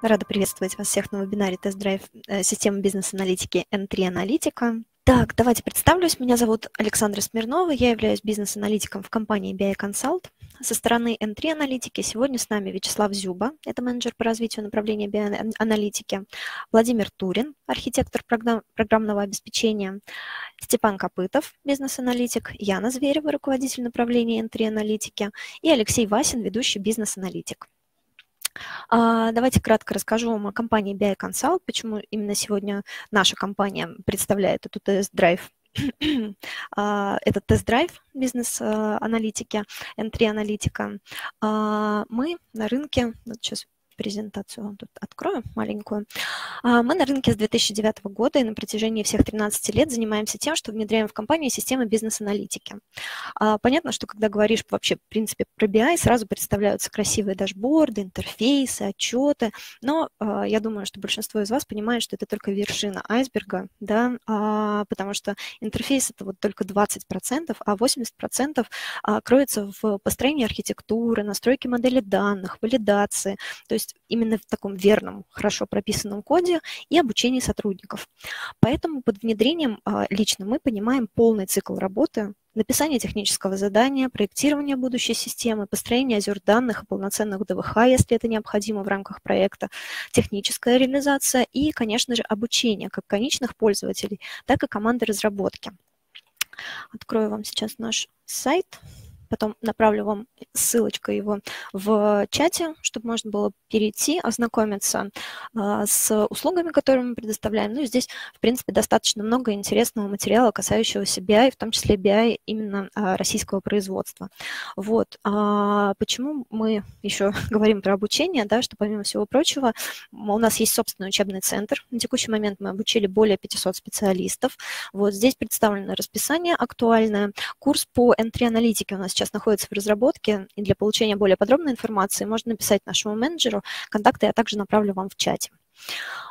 Рада приветствовать вас всех на вебинаре «Тест-драйв э, системы бизнес-аналитики N3 Аналитика». Так, давайте представлюсь. Меня зовут Александра Смирнова, я являюсь бизнес-аналитиком в компании BI Consult. Со стороны N3 аналитики сегодня с нами Вячеслав Зюба, это менеджер по развитию направления BI-аналитики, Владимир Турин, архитектор программного обеспечения, Степан Копытов, бизнес-аналитик, Яна Зверева, руководитель направления N3 аналитики и Алексей Васин, ведущий бизнес-аналитик. А, давайте кратко расскажу вам о компании BI Consult, почему именно сегодня наша компания представляет этот тест-драйв а, этот тест-драйв бизнес-аналитики, N3-аналитика, а, мы на рынке, сейчас презентацию тут открою маленькую. А, мы на рынке с 2009 года и на протяжении всех 13 лет занимаемся тем, что внедряем в компанию системы бизнес-аналитики. А, понятно, что когда говоришь вообще, в принципе, про BI, сразу представляются красивые дашборды, интерфейсы, отчеты, но а, я думаю, что большинство из вас понимает, что это только вершина айсберга, да, потому что интерфейс – это вот только 20%, а 80% кроется в построении архитектуры, настройке модели данных, валидации, то есть есть именно в таком верном, хорошо прописанном коде и обучении сотрудников. Поэтому под внедрением а, лично мы понимаем полный цикл работы, написание технического задания, проектирование будущей системы, построение озер данных и полноценных ДВХ, если это необходимо в рамках проекта, техническая реализация и, конечно же, обучение как конечных пользователей, так и команды разработки. Открою вам сейчас наш сайт. Сайт потом направлю вам ссылочку его в чате, чтобы можно было перейти, ознакомиться а, с услугами, которые мы предоставляем. Ну, и здесь, в принципе, достаточно много интересного материала, касающегося BI, в том числе BI именно а, российского производства. Вот. А почему мы еще говорим про обучение, да, что помимо всего прочего, у нас есть собственный учебный центр. На текущий момент мы обучили более 500 специалистов. Вот здесь представлено расписание актуальное. Курс по n аналитике у нас сейчас находится в разработке, и для получения более подробной информации можно написать нашему менеджеру. Контакты я также направлю вам в чате.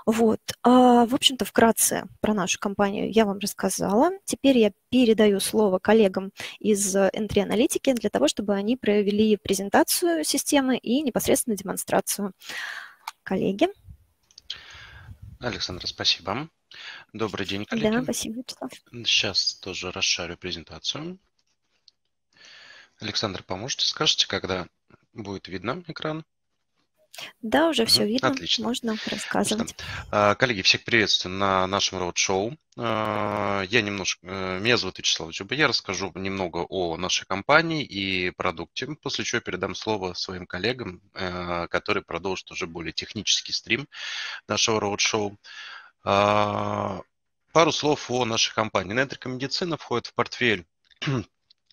Вот, а, в общем-то, вкратце про нашу компанию я вам рассказала. Теперь я передаю слово коллегам из Entry аналитики для того, чтобы они провели презентацию системы и непосредственно демонстрацию. Коллеги. Александра, спасибо. Добрый день, коллеги. Да, спасибо, Вячеслав. Сейчас тоже расшарю презентацию. Александр, поможете? Скажете, когда будет видно экран? Да, уже угу. все видно. Отлично. Можно рассказывать. Отлично. А, коллеги, всех приветствую на нашем роуд-шоу. А, я немножко... Э, меня зовут Вячеслав Джуба. Я расскажу немного о нашей компании и продукте, после чего передам слово своим коллегам, э, которые продолжат уже более технический стрим нашего роуд-шоу. А, пару слов о нашей компании. Нетрика Медицина входит в портфель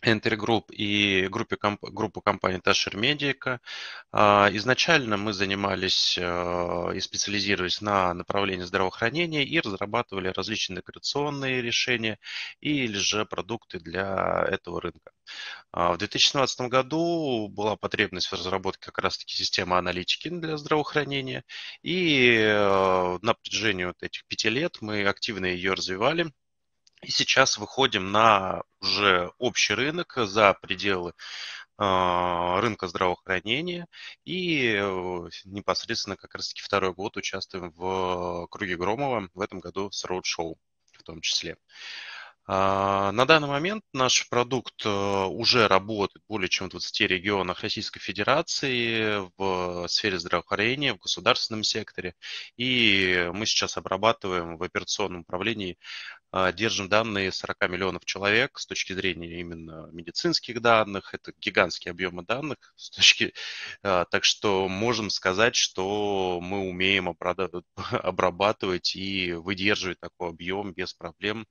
Entry Group и группе, комп, группу компаний Tasher Medica. А, изначально мы занимались а, и специализировались на направлении здравоохранения и разрабатывали различные декорационные решения или же продукты для этого рынка. А, в 2017 году была потребность в разработке как раз-таки системы аналитики для здравоохранения, и на протяжении вот этих пяти лет мы активно ее развивали – и сейчас выходим на уже общий рынок за пределы а, рынка здравоохранения и э, непосредственно как раз-таки второй год участвуем в э, круге Громова в этом году с роуд-шоу в том числе. Uh, а, на данный момент наш продукт э, уже работает в более чем в 20 регионах Российской Федерации в сфере здравоохранения, в государственном секторе. И мы сейчас обрабатываем в операционном управлении, а, держим данные 40 миллионов человек с точки зрения именно медицинских данных. Это гигантские объемы данных. С точки... А, так что можем сказать, что мы умеем обрабатывать и выдерживать такой объем без проблем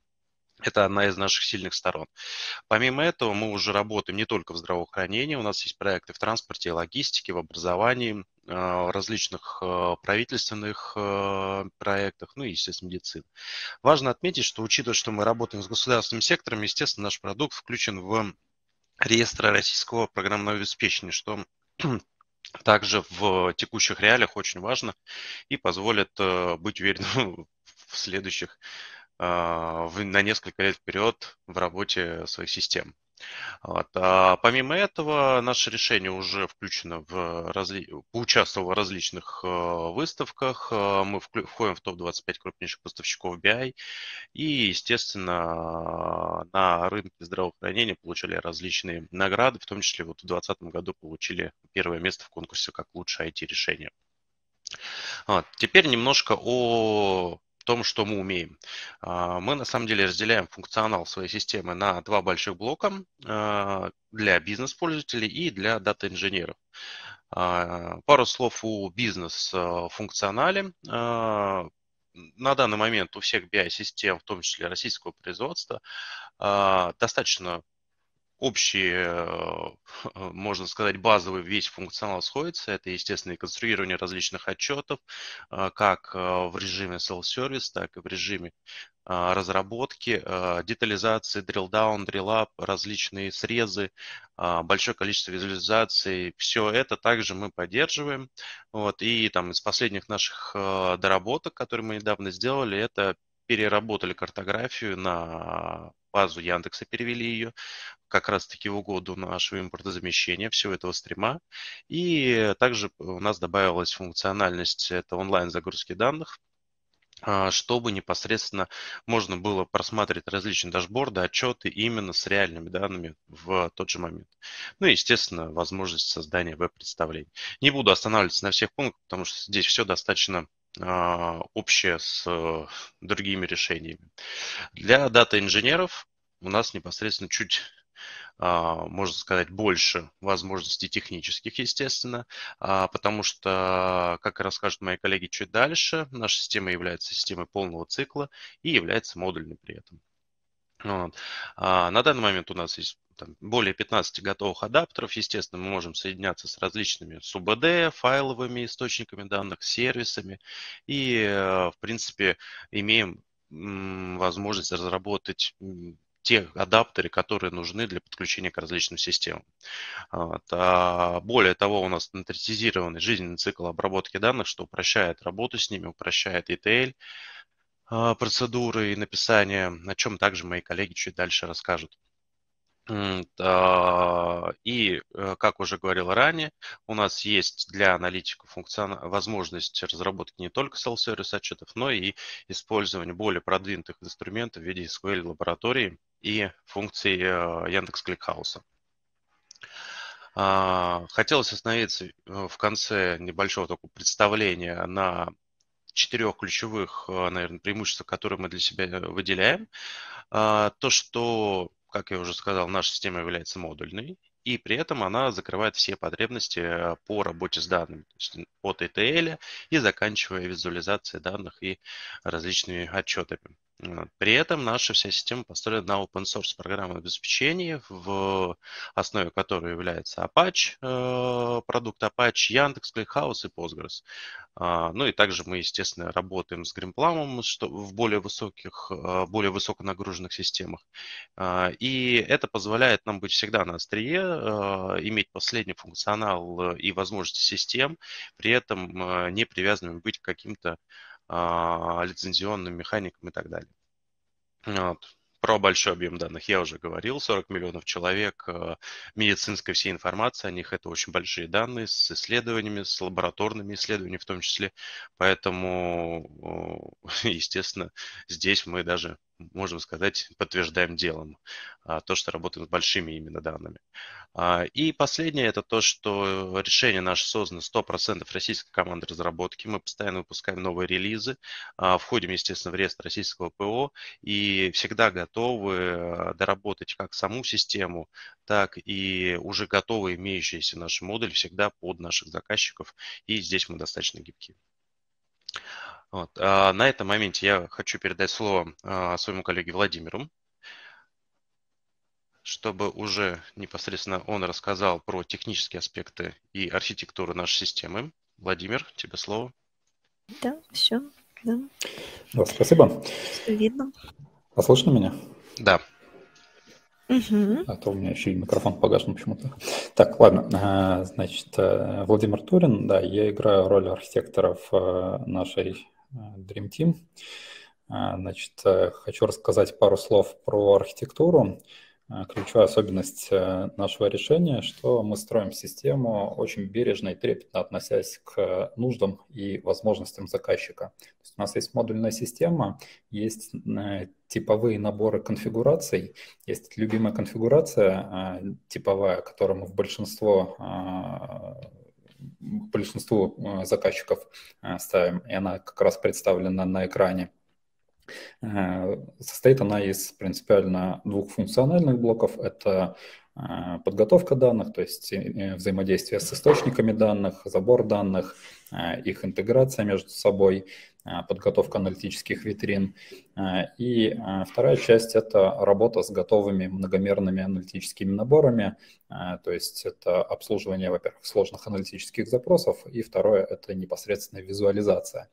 это одна из наших сильных сторон. Помимо этого, мы уже работаем не только в здравоохранении, у нас есть проекты в транспорте, логистике, в образовании, в а, различных а, правительственных а, проектах, ну и, естественно, медицины. Важно отметить, что учитывая, что мы работаем с государственным сектором, естественно, наш продукт включен в реестр российского программного обеспечения, что также в текущих реалиях очень важно и позволит быть уверенным в следующих а, на несколько лет вперед в работе своих систем. Вот. А помимо этого, наше решение уже включено в разли... поучаствовало в различных э, выставках. А, мы вклю... входим в топ-25 крупнейших поставщиков BI. И, естественно, на рынке здравоохранения получали различные награды, в том числе вот в 2020 году получили первое место в конкурсе как лучшее IT-решение. Вот. Теперь немножко о том, что мы умеем. А, мы на самом деле разделяем функционал своей системы на два больших блока а, для бизнес-пользователей и для дата-инженеров. А, пару слов о бизнес-функционале. На данный момент у всех BI-систем, в том числе российского производства, достаточно общий, э, можно сказать, базовый весь функционал сходится. Это, естественно, и конструирование различных отчетов, э, как э, в режиме self-service, так и в режиме разработки, детализации, drill-down, drill-up, различные срезы, большое количество визуализаций. Все это также мы поддерживаем. Вот. И там из последних наших доработок, которые мы недавно сделали, это переработали картографию на базу Яндекса, перевели ее как раз-таки в угоду нашего импортозамещения всего этого стрима. И также у нас добавилась функциональность, это онлайн загрузки данных, а, чтобы непосредственно можно было просматривать различные дашборды, отчеты именно с реальными данными в тот же момент. Ну и, естественно, возможность создания веб-представлений. Не буду останавливаться на всех пунктах, потому что здесь все достаточно а, общее с э, другими решениями. Для дата-инженеров у нас непосредственно чуть а, можно сказать, больше возможностей технических, естественно, а, потому что, как расскажут мои коллеги чуть дальше, наша система является системой полного цикла и является модульной при этом. Ну вот. А на данный момент у нас есть там, более 15 готовых адаптеров. Естественно, мы можем соединяться с различными СУБД, файловыми источниками данных, сервисами. И, э, в принципе, имеем возможность разработать те адаптеры, которые нужны для подключения к различным системам. Вот. А более того, у нас стандартизированный жизненный цикл обработки данных, что упрощает работу с ними, упрощает ETL, а, процедуры и написания, о чем также мои коллеги чуть дальше расскажут. А, и, э, как уже говорил ранее, у нас есть для аналитиков функцион... возможность разработки не только self-service отчетов, но и использования более продвинутых инструментов в виде SQL-лаборатории и функции э, Яндекс Кликхауса. А, хотелось остановиться э, в конце небольшого такого представления на четырех ключевых, э, наверное, преимуществ, которые мы для себя выделяем. А, то, что, как я уже сказал, наша система является модульной, и при этом она закрывает все потребности э, по работе с данными, то есть от ETL и заканчивая визуализацией данных и различными отчетами. При этом наша вся система построена на open source программном обеспечении, в основе которой является Apache, э, продукт Apache, Яндекс, ClickHouse и Postgres. А, ну и также мы, естественно, работаем с Grimplum что в более высоких, э, более высоконагруженных системах. А, и это позволяет нам быть всегда на острие, э, иметь последний функционал и возможности систем, при этом не привязанными быть к каким-то а, лицензионным механикам и так далее. Вот. Про большой объем данных я уже говорил, 40 миллионов человек, э, медицинская вся информация о них, это очень большие данные с исследованиями, с лабораторными исследованиями в том числе, поэтому, э, естественно, здесь мы даже можем сказать, подтверждаем делом а, то, что работаем с большими именно данными. А, и последнее – это то, что решение наше создано 100% российской команды разработки. Мы постоянно выпускаем новые релизы, а, входим, естественно, в реестр российского ПО и всегда готовы доработать как саму систему, так и уже готовы имеющиеся наши модуль всегда под наших заказчиков. И здесь мы достаточно гибкие. Вот. А на этом моменте я хочу передать слово а, своему коллеге Владимиру, чтобы уже непосредственно он рассказал про технические аспекты и архитектуру нашей системы. Владимир, тебе слово. Да, все. Да. да, спасибо. Все видно. А слышно меня? Да. А то у меня еще и микрофон погашен почему-то. Так, ладно. А, значит, э, Владимир Турин, да, я играю роль архитектора в э, нашей а, Dream Team. А, значит, э, хочу рассказать пару слов про архитектуру. А, ключевая особенность э, нашего решения, что мы строим систему очень бережно и трепетно относясь к нуждам и возможностям заказчика. То есть у нас есть модульная система, есть э, типовые наборы конфигураций. Есть любимая конфигурация типовая, которую мы в большинство большинству а, заказчиков а, ставим, и она как раз представлена на экране. А, состоит она из принципиально двух функциональных блоков. Это подготовка данных, то есть э, э, взаимодействие с источниками данных, забор данных, их интеграция между собой, подготовка аналитических витрин. А, и а, вторая часть – это работа с готовыми многомерными аналитическими наборами, а, то есть это обслуживание, во-первых, сложных аналитических запросов, и второе – это непосредственная визуализация.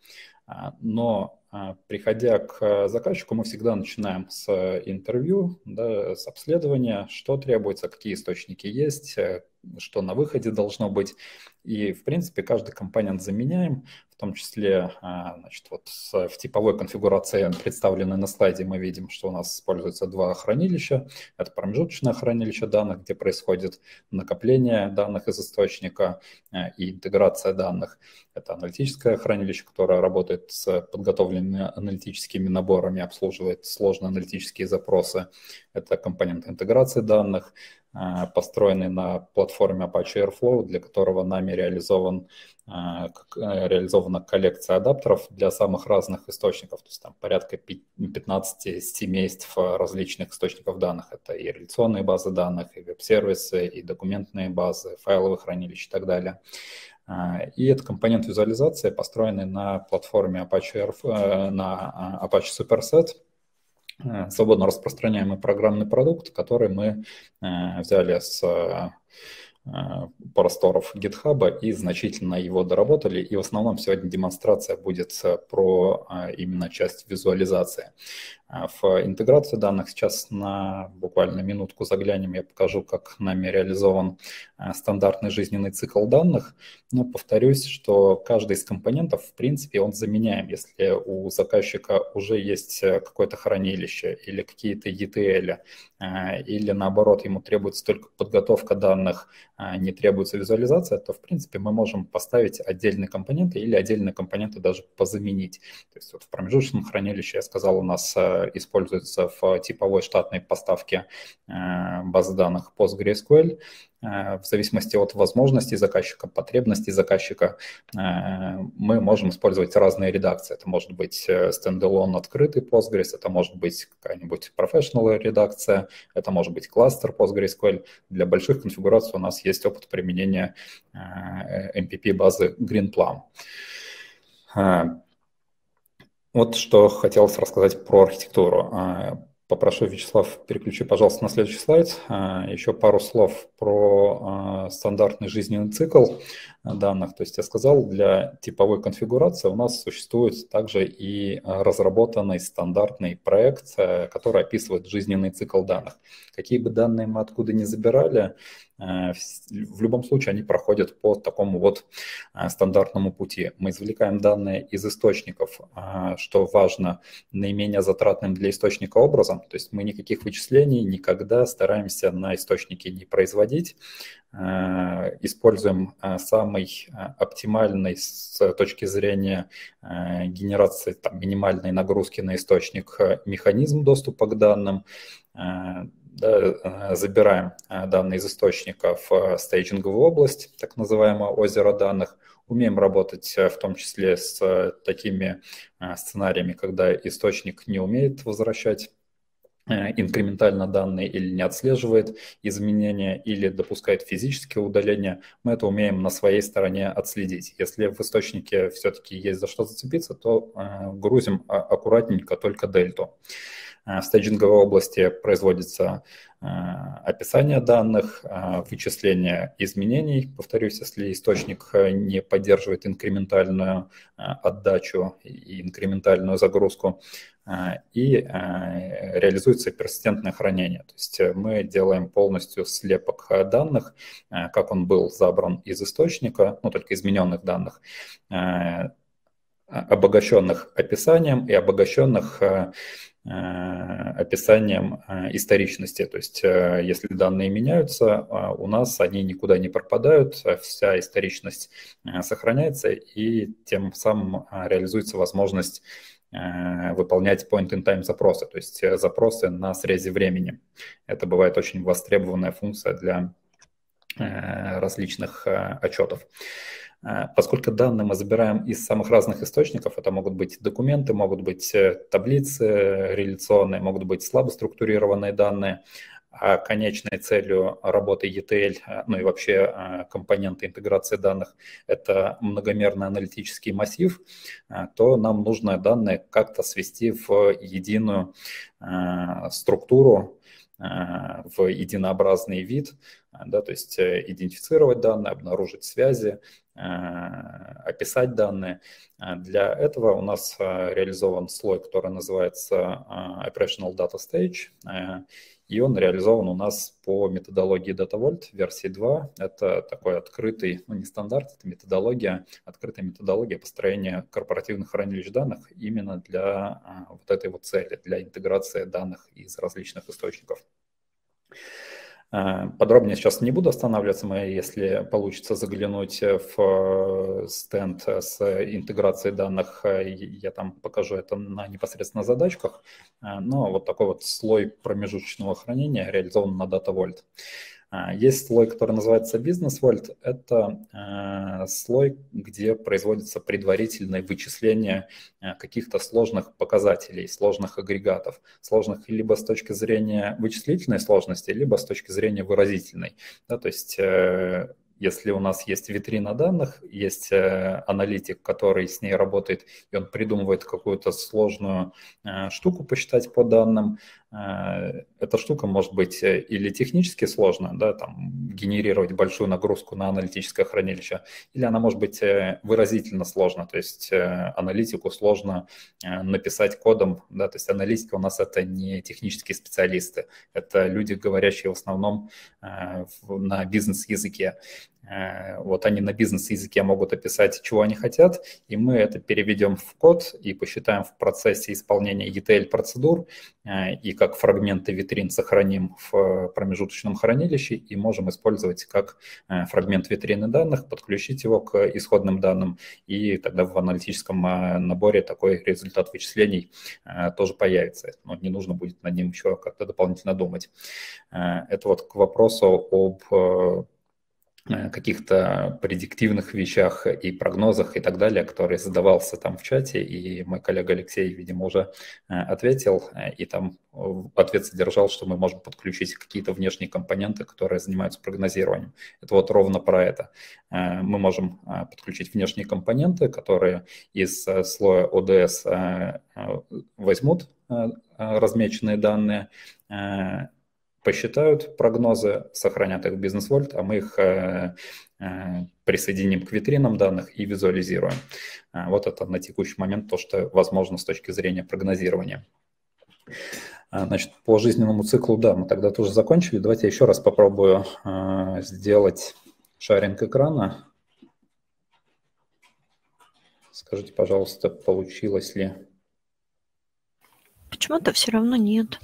Но приходя к заказчику, мы всегда начинаем с интервью, да, с обследования, что требуется, какие источники есть, э, что на выходе должно быть. И, в принципе, каждый компонент заменяем, в том числе значит, вот в типовой конфигурации представлен представлены на слайде, мы видим, что у нас используются два хранилища. Это промежуточное хранилище данных, где происходит накопление данных из источника э, и интеграция данных. Это аналитическое хранилище, которое работает с подготовленными аналитическими наборами, обслуживает сложные аналитические запросы. Это компонент интеграции данных, а, построенный на платформе Apache Airflow, для которого нами реализован, а, э, реализована коллекция адаптеров для самых разных источников. То есть там порядка 15 семейств а, различных источников данных. Это и реляционные базы данных, и веб-сервисы, и документные базы, файловые хранилища и так далее. И это компонент визуализации, построенный на платформе Apache, Airf... Э, на Apache Superset – Э, свободно распространяемый программный продукт, который мы э, взяли с э, просторов GitHub и значительно его доработали. И в основном сегодня демонстрация будет про именно часть визуализации. А в интеграцию данных. Сейчас на буквально минутку заглянем, я покажу, как нами реализован а, стандартный жизненный цикл данных. Но повторюсь, что каждый из компонентов, в принципе, он заменяем. Если у заказчика уже есть э, какое-то хранилище или какие-то ETL, а, или наоборот, ему требуется только подготовка данных, не требуется визуализация, то, в принципе, мы можем поставить отдельные компоненты или отдельные компоненты даже позаменить. То есть вот в промежуточном хранилище, я сказал, у нас э, используется в типовой штатной поставке э, базы данных PostgreSQL. Э, в зависимости от возможностей заказчика, потребностей заказчика, э, мы можем использовать разные редакции. Это может быть стендалон открытый Postgres, это может быть какая-нибудь professional редакция, это может быть кластер PostgreSQL. Для больших конфигураций у нас есть опыт применения MPP базы GreenPlum. Вот что хотелось рассказать про архитектуру. А, попрошу, Вячеслав, переключи, пожалуйста, на следующий слайд. А, еще пару слов про а, стандартный жизненный цикл данных. То есть я сказал, для типовой конфигурации у нас существует также и разработанный стандартный проект, э, который описывает жизненный цикл данных. Какие бы данные мы откуда ни забирали, Э, в любом случае они проходят по такому вот э, стандартному пути. Мы извлекаем данные из источников, э, что важно, наименее затратным для источника образом, то есть мы никаких вычислений никогда стараемся на источнике не производить, используем самый оптимальный с точки зрения генерации там, минимальной нагрузки на источник механизм доступа к данным, да, э, забираем э, данные из источника в э, стейджинговую область, так называемое озеро данных, умеем работать в том числе с такими сценариями, когда источник не умеет возвращать инкрементально данные или не отслеживает изменения, или допускает физические удаления, мы это умеем на своей стороне отследить. Если в источнике все-таки есть за что зацепиться, то грузим а, аккуратненько только дельту. Э, в стейджинговой области производится э, описание данных, э, вычисление изменений. Повторюсь, если источник не поддерживает инкрементальную отдачу и инкрементальную загрузку, и реализуется персистентное хранение. То есть мы делаем полностью слепок данных, как он был забран из источника, ну, только измененных данных, обогащенных описанием и обогащенных Э, описанием э, историчности. То есть, э, если данные меняются, у нас они никуда не пропадают, вся историчность сохраняется, и тем самым реализуется возможность выполнять point-in-time запросы, то есть запросы на срезе времени. Это бывает очень востребованная функция для различных отчетов. Э, поскольку данные мы забираем из самых разных источников, это могут быть документы, могут быть э, таблицы реляционные, могут быть слабо структурированные данные, а конечной целью работы ETL, э, ну и вообще компоненты интеграции данных, это многомерный аналитический массив, то нам нужно данные как-то свести в единую структуру, Э, в единообразный вид, э, да, то есть э, идентифицировать данные, обнаружить связи, описать данные. Для этого у нас реализован слой, который называется Operational Data Stage, и он реализован у нас по методологии DataVolt версии 2. Это такой открытый, ну не стандарт, это методология, открытая методология построения корпоративных хранилищ данных именно для а, вот этой вот цели, для интеграции данных из различных источников. Э, подробнее сейчас не буду останавливаться, мы, если получится заглянуть в э, стенд с интеграцией данных, э, я там покажу это на непосредственно задачках, но вот такой вот слой промежуточного хранения реализован на DataVolt. А, есть слой, который называется бизнес-вольт. Это э, слой, где производится предварительное вычисление э, каких-то сложных показателей, сложных агрегатов, сложных либо с точки зрения вычислительной сложности, либо с точки зрения выразительной. Да, то есть э, если у нас есть витрина данных, есть аналитик, который с ней работает, и он придумывает какую-то сложную штуку посчитать по данным, Э, эта штука может быть э, или технически сложна, да, там, генерировать большую нагрузку на аналитическое хранилище, или она может быть э, выразительно сложна, то есть аналитику сложно написать кодом, да, то есть аналитики у нас это не технические специалисты, это люди, говорящие в основном на бизнес-языке. Э, вот они на бизнес-языке могут описать, чего они хотят, и мы это переведем в код и посчитаем в процессе исполнения ETL-процедур э, и как фрагменты витрин сохраним в э, промежуточном хранилище и можем использовать как фрагмент витрины данных, подключить его к исходным данным, и тогда в аналитическом наборе такой результат вычислений тоже появится. Но не нужно будет над ним еще как-то дополнительно думать. Это вот к вопросу об Э, каких-то предиктивных вещах и прогнозах и так далее, который задавался там в чате, и мой коллега Алексей, видимо, уже э, ответил, э, и там ответ содержал, что мы можем подключить какие-то внешние компоненты, которые занимаются прогнозированием. Это вот ровно про это. Мы можем подключить внешние компоненты, которые из слоя ОДС возьмут размеченные данные, посчитают прогнозы, сохранят их в BusinessVolt, а мы их э, э, присоединим к витринам данных и визуализируем. Э, вот это на текущий момент то, что возможно с точки зрения прогнозирования. Значит, по жизненному циклу, да, мы тогда тоже закончили. Давайте я еще раз попробую сделать шаринг экрана. Скажите, пожалуйста, получилось ли? Почему-то все равно нет.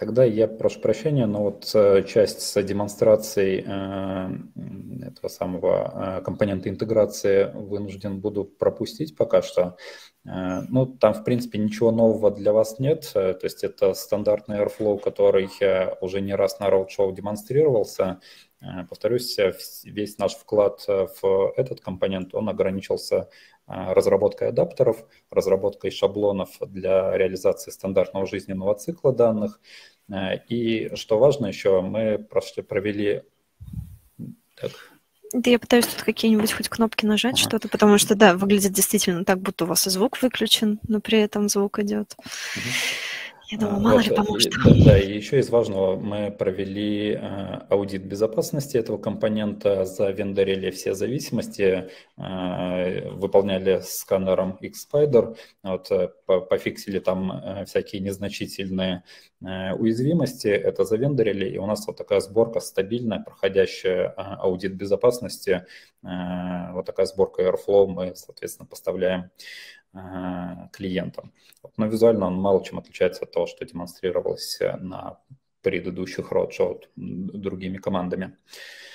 Тогда я прошу прощения, но вот э, часть с демонстрацией э, этого самого э, компонента интеграции вынужден буду пропустить пока что. Ну, там, в принципе, ничего нового для вас нет. То есть это стандартный Airflow, который я уже не раз на роудшоу демонстрировался. Повторюсь, весь наш вклад в этот компонент, он ограничился а, разработкой адаптеров, разработкой шаблонов для реализации стандартного жизненного цикла данных. А, и что важно еще, мы просто провели... Так. Да я пытаюсь тут какие-нибудь хоть кнопки нажать, ага. что-то, потому что, да, выглядит действительно так, будто у вас и звук выключен, но при этом звук идет. Угу. Я думаю, а, мало вот, ли э, поможет. И, да, и еще из важного, мы провели э, аудит безопасности этого компонента, завендорили все зависимости, э, выполняли сканером X-Spider, вот, пофиксили там всякие незначительные уязвимости, это завендорили, и у нас вот такая сборка стабильная, проходящая аудит безопасности, вот такая сборка Airflow мы, соответственно, поставляем Э, клиентам. Но визуально он мало чем отличается от того, что демонстрировалось э, на предыдущих роджоу другими командами. Uh,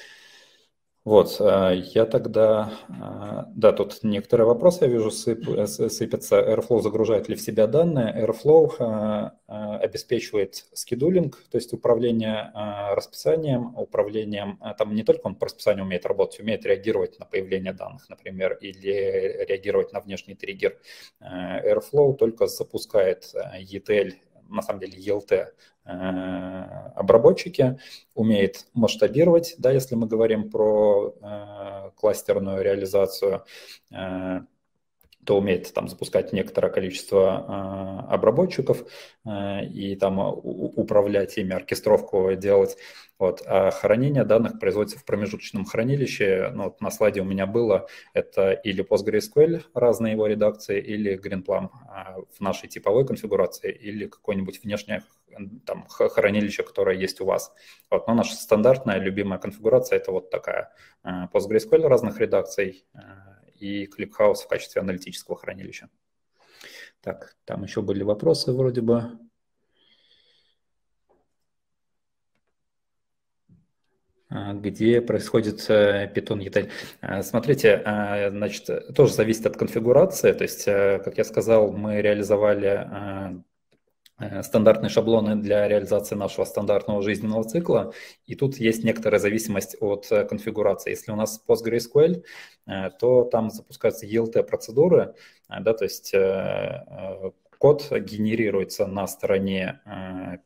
вот, а, я тогда, а, да, тут некоторые вопросы, я вижу, сып, э, сыпятся. Airflow загружает ли в себя данные? Airflow а, обеспечивает скедулинг, то есть управление расписанием, управлением, там не только он по расписанию умеет работать, умеет реагировать на появление данных, например, или реагировать на внешний триггер. Airflow только запускает ETL на самом деле ELT Э, обработчики, умеет масштабировать, да, если мы говорим про э, кластерную реализацию, э, кто умеет там запускать некоторое количество э, обработчиков э, и там у, управлять ими, оркестровку делать. Вот. А хранение данных производится в промежуточном хранилище. Ну, вот на слайде у меня было это или PostgreSQL, разные его редакции, или GreenPlum э, в нашей типовой конфигурации, или какое-нибудь внешнее там, хранилище, которое есть у вас. Вот. Но наша стандартная любимая конфигурация – это вот такая. Э, PostgreSQL разных редакций, э, и Клипхаус в качестве аналитического хранилища. Так, там еще были вопросы вроде бы. А, где происходит э, питон ятель. А, смотрите, а, значит, тоже зависит от конфигурации. То есть, э, как я сказал, мы реализовали Э, стандартные шаблоны для реализации нашего стандартного жизненного цикла. И тут есть некоторая зависимость от э, конфигурации. Если у нас PostgreSQL, э, то там запускаются ELT-процедуры, да, то есть код генерируется на стороне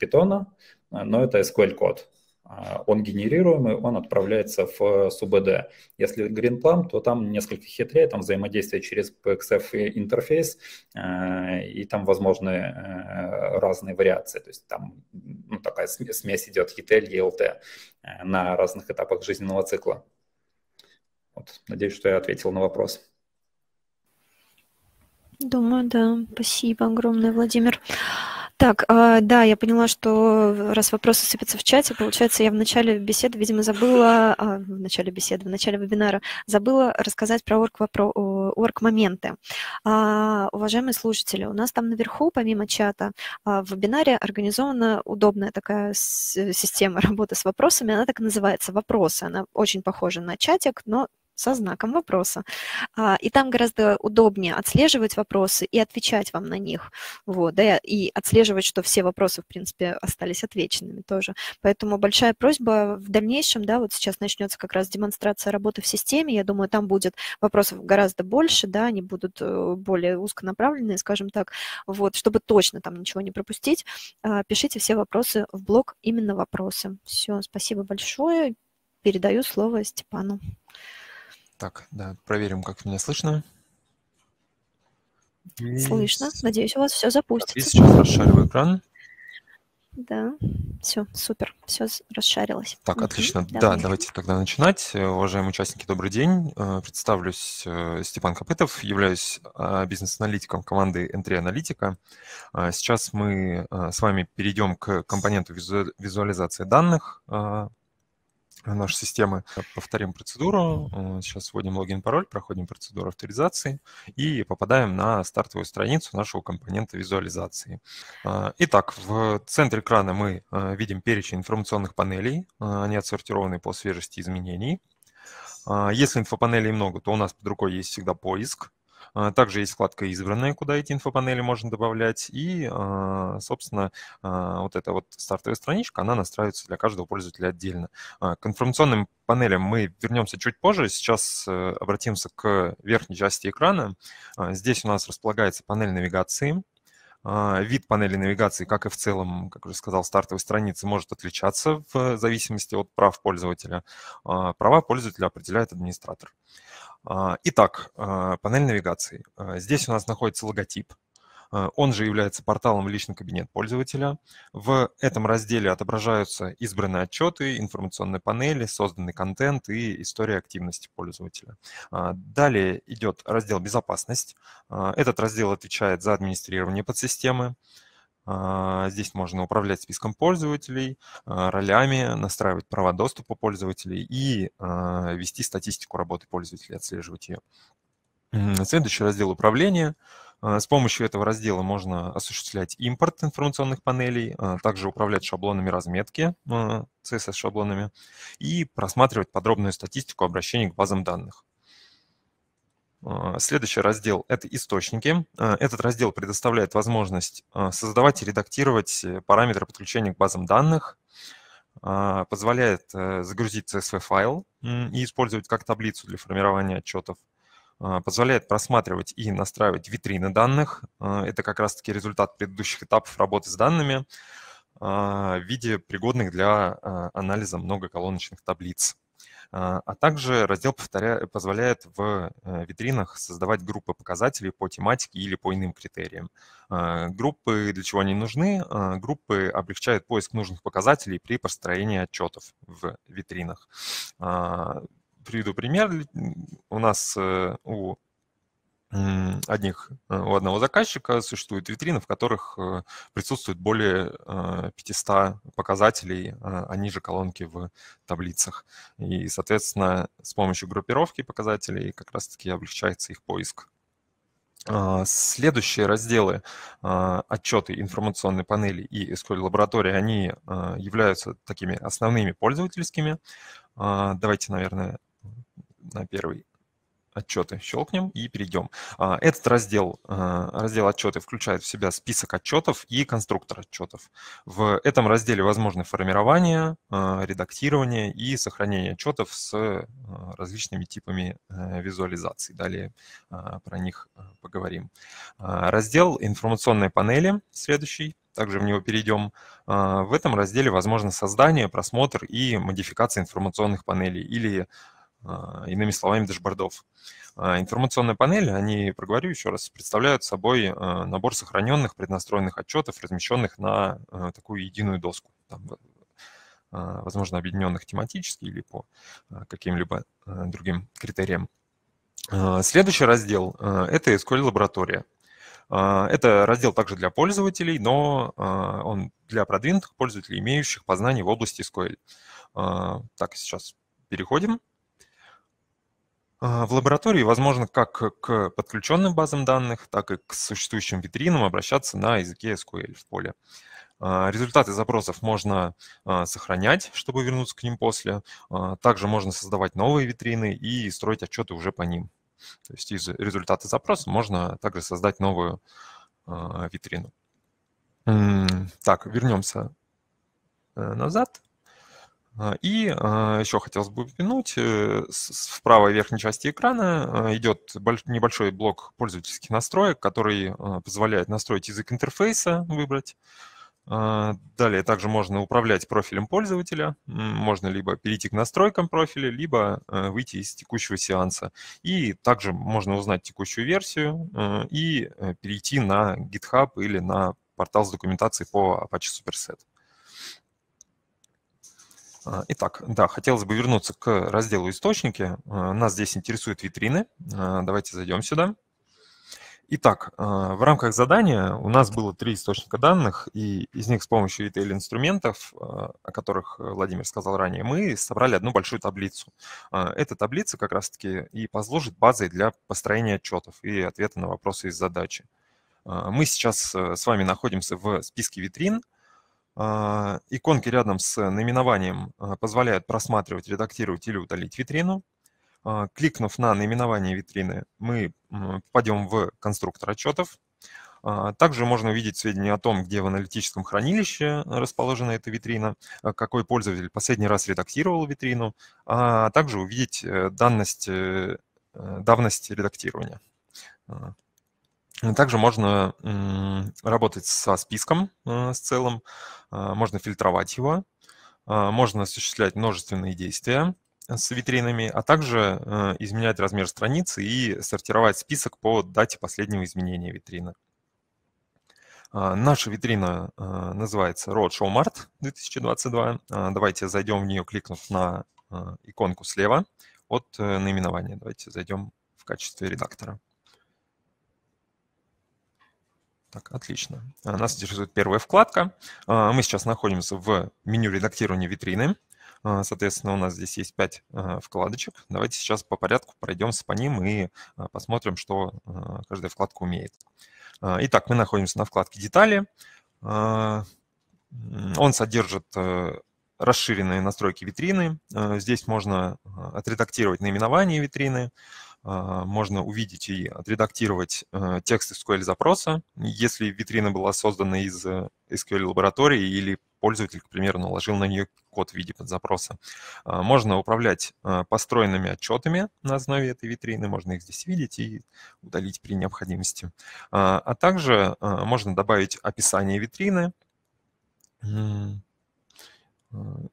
Python, но это SQL-код. А, он генерируемый, он отправляется в э, СУБД. Если GreenPlum, то там несколько хитрее, там взаимодействие через PXF интерфейс, э, и там возможны э, разные вариации. То есть там ну, такая смесь идет ETL, ELT на разных этапах жизненного цикла. Вот, надеюсь, что я ответил на вопрос. Думаю, да. Спасибо огромное, Владимир. Так, а, да, я поняла, что э, раз вопросы сыпятся в чате, получается, я в начале беседы, видимо, забыла, а, в начале беседы, в начале вебинара, забыла рассказать про орг-моменты. А, уважаемые слушатели, у нас там наверху, помимо чата, в вебинаре организована удобная такая система работы с вопросами, она так и называется, вопросы. Она очень похожа на чатик, но со знаком вопроса. А, и там гораздо удобнее отслеживать вопросы и отвечать вам на них. Вот, да, и отслеживать, что все вопросы, в принципе, остались отвеченными тоже. Поэтому большая просьба в дальнейшем, да, вот сейчас начнется как раз демонстрация работы в системе. Я думаю, там будет вопросов гораздо больше, да, они будут э, более узконаправленные, скажем так. Вот, чтобы точно там ничего не пропустить, а, пишите все вопросы в блог именно вопросы. Все, спасибо большое. Передаю слово Степану. Так, да, проверим, как меня слышно. Слышно. Надеюсь, у вас все запустится. И сейчас расшариваю экран. Да, все, супер, все расшарилось. Так, угу. отлично. Давай. Да, давайте тогда начинать. Э, уважаемые участники, добрый день. Э, представлюсь э, Степан Копытов, являюсь бизнес-аналитиком команды N3 Аналитика. Сейчас мы с вами перейдем к компоненту визуализации данных Э, нашей системы. Повторим процедуру. Э, сейчас вводим логин, пароль, проходим процедуру авторизации и попадаем на стартовую страницу нашего компонента визуализации. Э, итак, в центре экрана мы видим перечень информационных панелей. Они отсортированы по свежести изменений. Если инфопанелей много, то у нас под рукой есть всегда поиск. А, также есть вкладка «Избранные», куда эти инфопанели можно добавлять. И, а, собственно, а, вот эта вот стартовая страничка, она настраивается для каждого пользователя отдельно. К информационным панелям мы вернемся чуть позже. Сейчас э, обратимся к верхней части экрана. Здесь у нас располагается панель навигации. А, вид панели навигации, как и в целом, как уже сказал, стартовой страницы, может отличаться в зависимости от прав пользователя. А, права пользователя определяет администратор. А, итак, панель навигации. Здесь у нас находится логотип Э, он же является порталом «Личный кабинет пользователя». В этом разделе отображаются избранные отчеты, информационные панели, созданный контент и история активности пользователя. А, далее идет раздел «Безопасность». А, этот раздел отвечает за администрирование подсистемы, а, Здесь можно управлять списком пользователей, ролями, настраивать права доступа пользователей и вести статистику работы пользователей, отслеживать ее. Следующий раздел управление. А, с помощью этого раздела можно осуществлять импорт информационных панелей, а, также управлять шаблонами разметки, а, CSS-шаблонами, и просматривать подробную статистику обращений к базам данных. Следующий раздел – это источники. Этот раздел предоставляет возможность создавать и редактировать параметры подключения к базам данных, позволяет э, загрузить CSV-файл и использовать как таблицу для формирования отчетов, а, позволяет просматривать и настраивать витрины данных. А, это как раз-таки результат предыдущих этапов работы с данными а, в виде пригодных для анализа многоколоночных таблиц. А также раздел повторя... позволяет в э, витринах создавать группы показателей по тематике или по иным критериям. Группы, для чего они нужны? Группы облегчают поиск нужных показателей при построении отчетов в витринах приведу пример. У нас э, у одних, э, у одного заказчика существует витрины, в которых э, присутствует более 500 показателей, они а, а же колонки в таблицах. И, соответственно, с помощью группировки показателей как раз-таки облегчается их поиск. А, следующие разделы отчеты информационной панели и SQL-лаборатории, они являются такими основными пользовательскими. Давайте, наверное, на первый отчеты щелкнем и перейдем. А, этот раздел, а, раздел отчеты включает в себя список отчетов и конструктор отчетов. В этом разделе возможны формирование, а, редактирование и сохранение отчетов с различными типами визуализаций. Далее про них поговорим. Раздел информационной панели следующий также в него перейдем. В этом разделе возможно создание, просмотр и модификация информационных панелей или а, иными словами, дашбордов. А, Информационная панель, они, проговорю еще раз, представляют собой а, набор сохраненных преднастроенных отчетов, размещенных на такую единую доску, там, возможно, объединенных тематически или по каким-либо другим критериям. Следующий раздел – это SQL-лаборатория. Это раздел также для пользователей, но он для продвинутых пользователей, имеющих познание в области SQL. Так, сейчас переходим. А, в лаборатории возможно как к подключенным базам данных, так и к существующим витринам обращаться на языке SQL в поле. А, результаты запросов можно а, сохранять, чтобы вернуться к ним после. Также можно создавать новые витрины и строить отчеты уже по ним. То есть из результата запроса можно также создать новую витрину. Так, вернемся э, назад. А, и а, еще хотелось бы упомянуть, э, в правой верхней части экрана э, идет небольшой блок пользовательских настроек, который а, позволяет настроить язык интерфейса, выбрать. Далее также можно управлять профилем пользователя. Можно либо перейти к настройкам профиля, либо э, выйти из текущего сеанса. И также можно узнать текущую версию и перейти на GitHub или на портал с документацией по Apache Superset. А, итак, да, хотелось бы вернуться к разделу «Источники». А, нас здесь интересуют витрины. А, давайте зайдем сюда. Итак, в рамках задания у нас было три источника данных, и из них с помощью ритейл-инструментов, о которых Владимир сказал ранее, мы собрали одну большую таблицу. Эта таблица как раз-таки и послужит базой для построения отчетов и ответа на вопросы из задачи. Мы сейчас э, с вами находимся в списке витрин – а, иконки рядом с наименованием а, позволяют просматривать, редактировать или удалить витрину. А, кликнув на наименование витрины, мы попадем в конструктор отчетов. Также можно увидеть сведения о том, где в аналитическом хранилище расположена эта витрина, какой пользователь последний раз редактировал витрину, а также увидеть э, данность, э, э, давность редактирования. Э, также можно работать со списком э, с целым, э, можно фильтровать его, можно осуществлять множественные действия с витринами, а также изменять размер страницы и сортировать список по дате последнего изменения витрины. Наша витрина называется Roadshow Mart 2022. Давайте зайдем в нее, кликнув на иконку слева от наименования. Давайте зайдем в качестве редактора. Так, отлично. А, нас интересует первая вкладка. А, мы сейчас находимся в меню редактирования витрины. А, соответственно, у нас здесь есть 5 вкладочек. Давайте сейчас по порядку пройдемся по ним и посмотрим, что каждая вкладка умеет. Итак, мы находимся на вкладке «Детали». Он содержит э, расширенные настройки витрины. Здесь можно отредактировать наименование витрины, а, можно увидеть и отредактировать э, текст SQL запроса, если витрина была создана из э, SQL лаборатории или пользователь, к примеру, наложил на нее код в виде подзапроса. А, можно управлять э, построенными отчетами на основе этой витрины, можно их здесь видеть и удалить при необходимости. А, а также можно добавить описание витрины,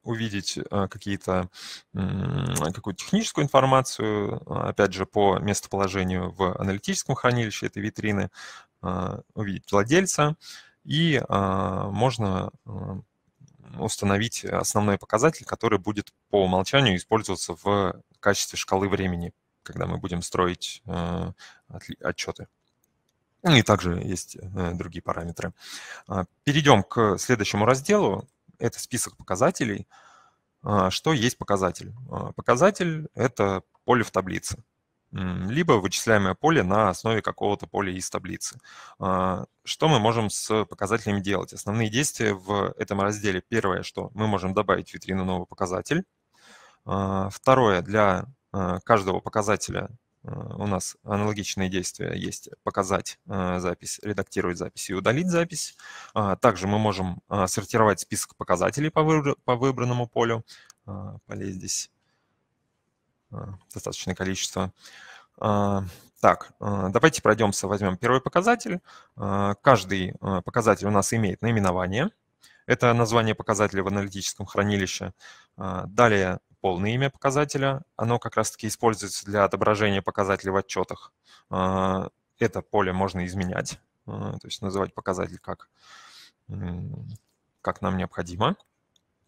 увидеть э, какие-то, какую-то техническую информацию, а, опять же, по местоположению в аналитическом хранилище этой витрины, а, увидеть владельца, и а, можно установить основной показатель, который будет по умолчанию использоваться в качестве шкалы времени, когда мы будем строить э, отчеты. Ну и также есть э, другие параметры. Перейдем к следующему разделу, это список показателей. А, что есть показатель? А, показатель – это поле в таблице, либо вычисляемое поле на основе какого-то поля из таблицы. А, что мы можем с показателями делать? Основные действия в этом разделе. Первое, что мы можем добавить в витрину новый показатель. Второе, для каждого показателя Э, у нас аналогичные действия есть показать э, запись, редактировать запись и удалить запись. А, также мы можем э, сортировать список показателей по, выбранному полю. А, полей здесь достаточное количество. А, так, давайте пройдемся, возьмем первый показатель. Каждый показатель у нас имеет наименование. Это название показателя в аналитическом хранилище. Далее полное имя показателя. Оно как раз-таки используется для отображения показателей в отчетах. А, это поле можно изменять, а, то есть называть показатель как, как нам необходимо.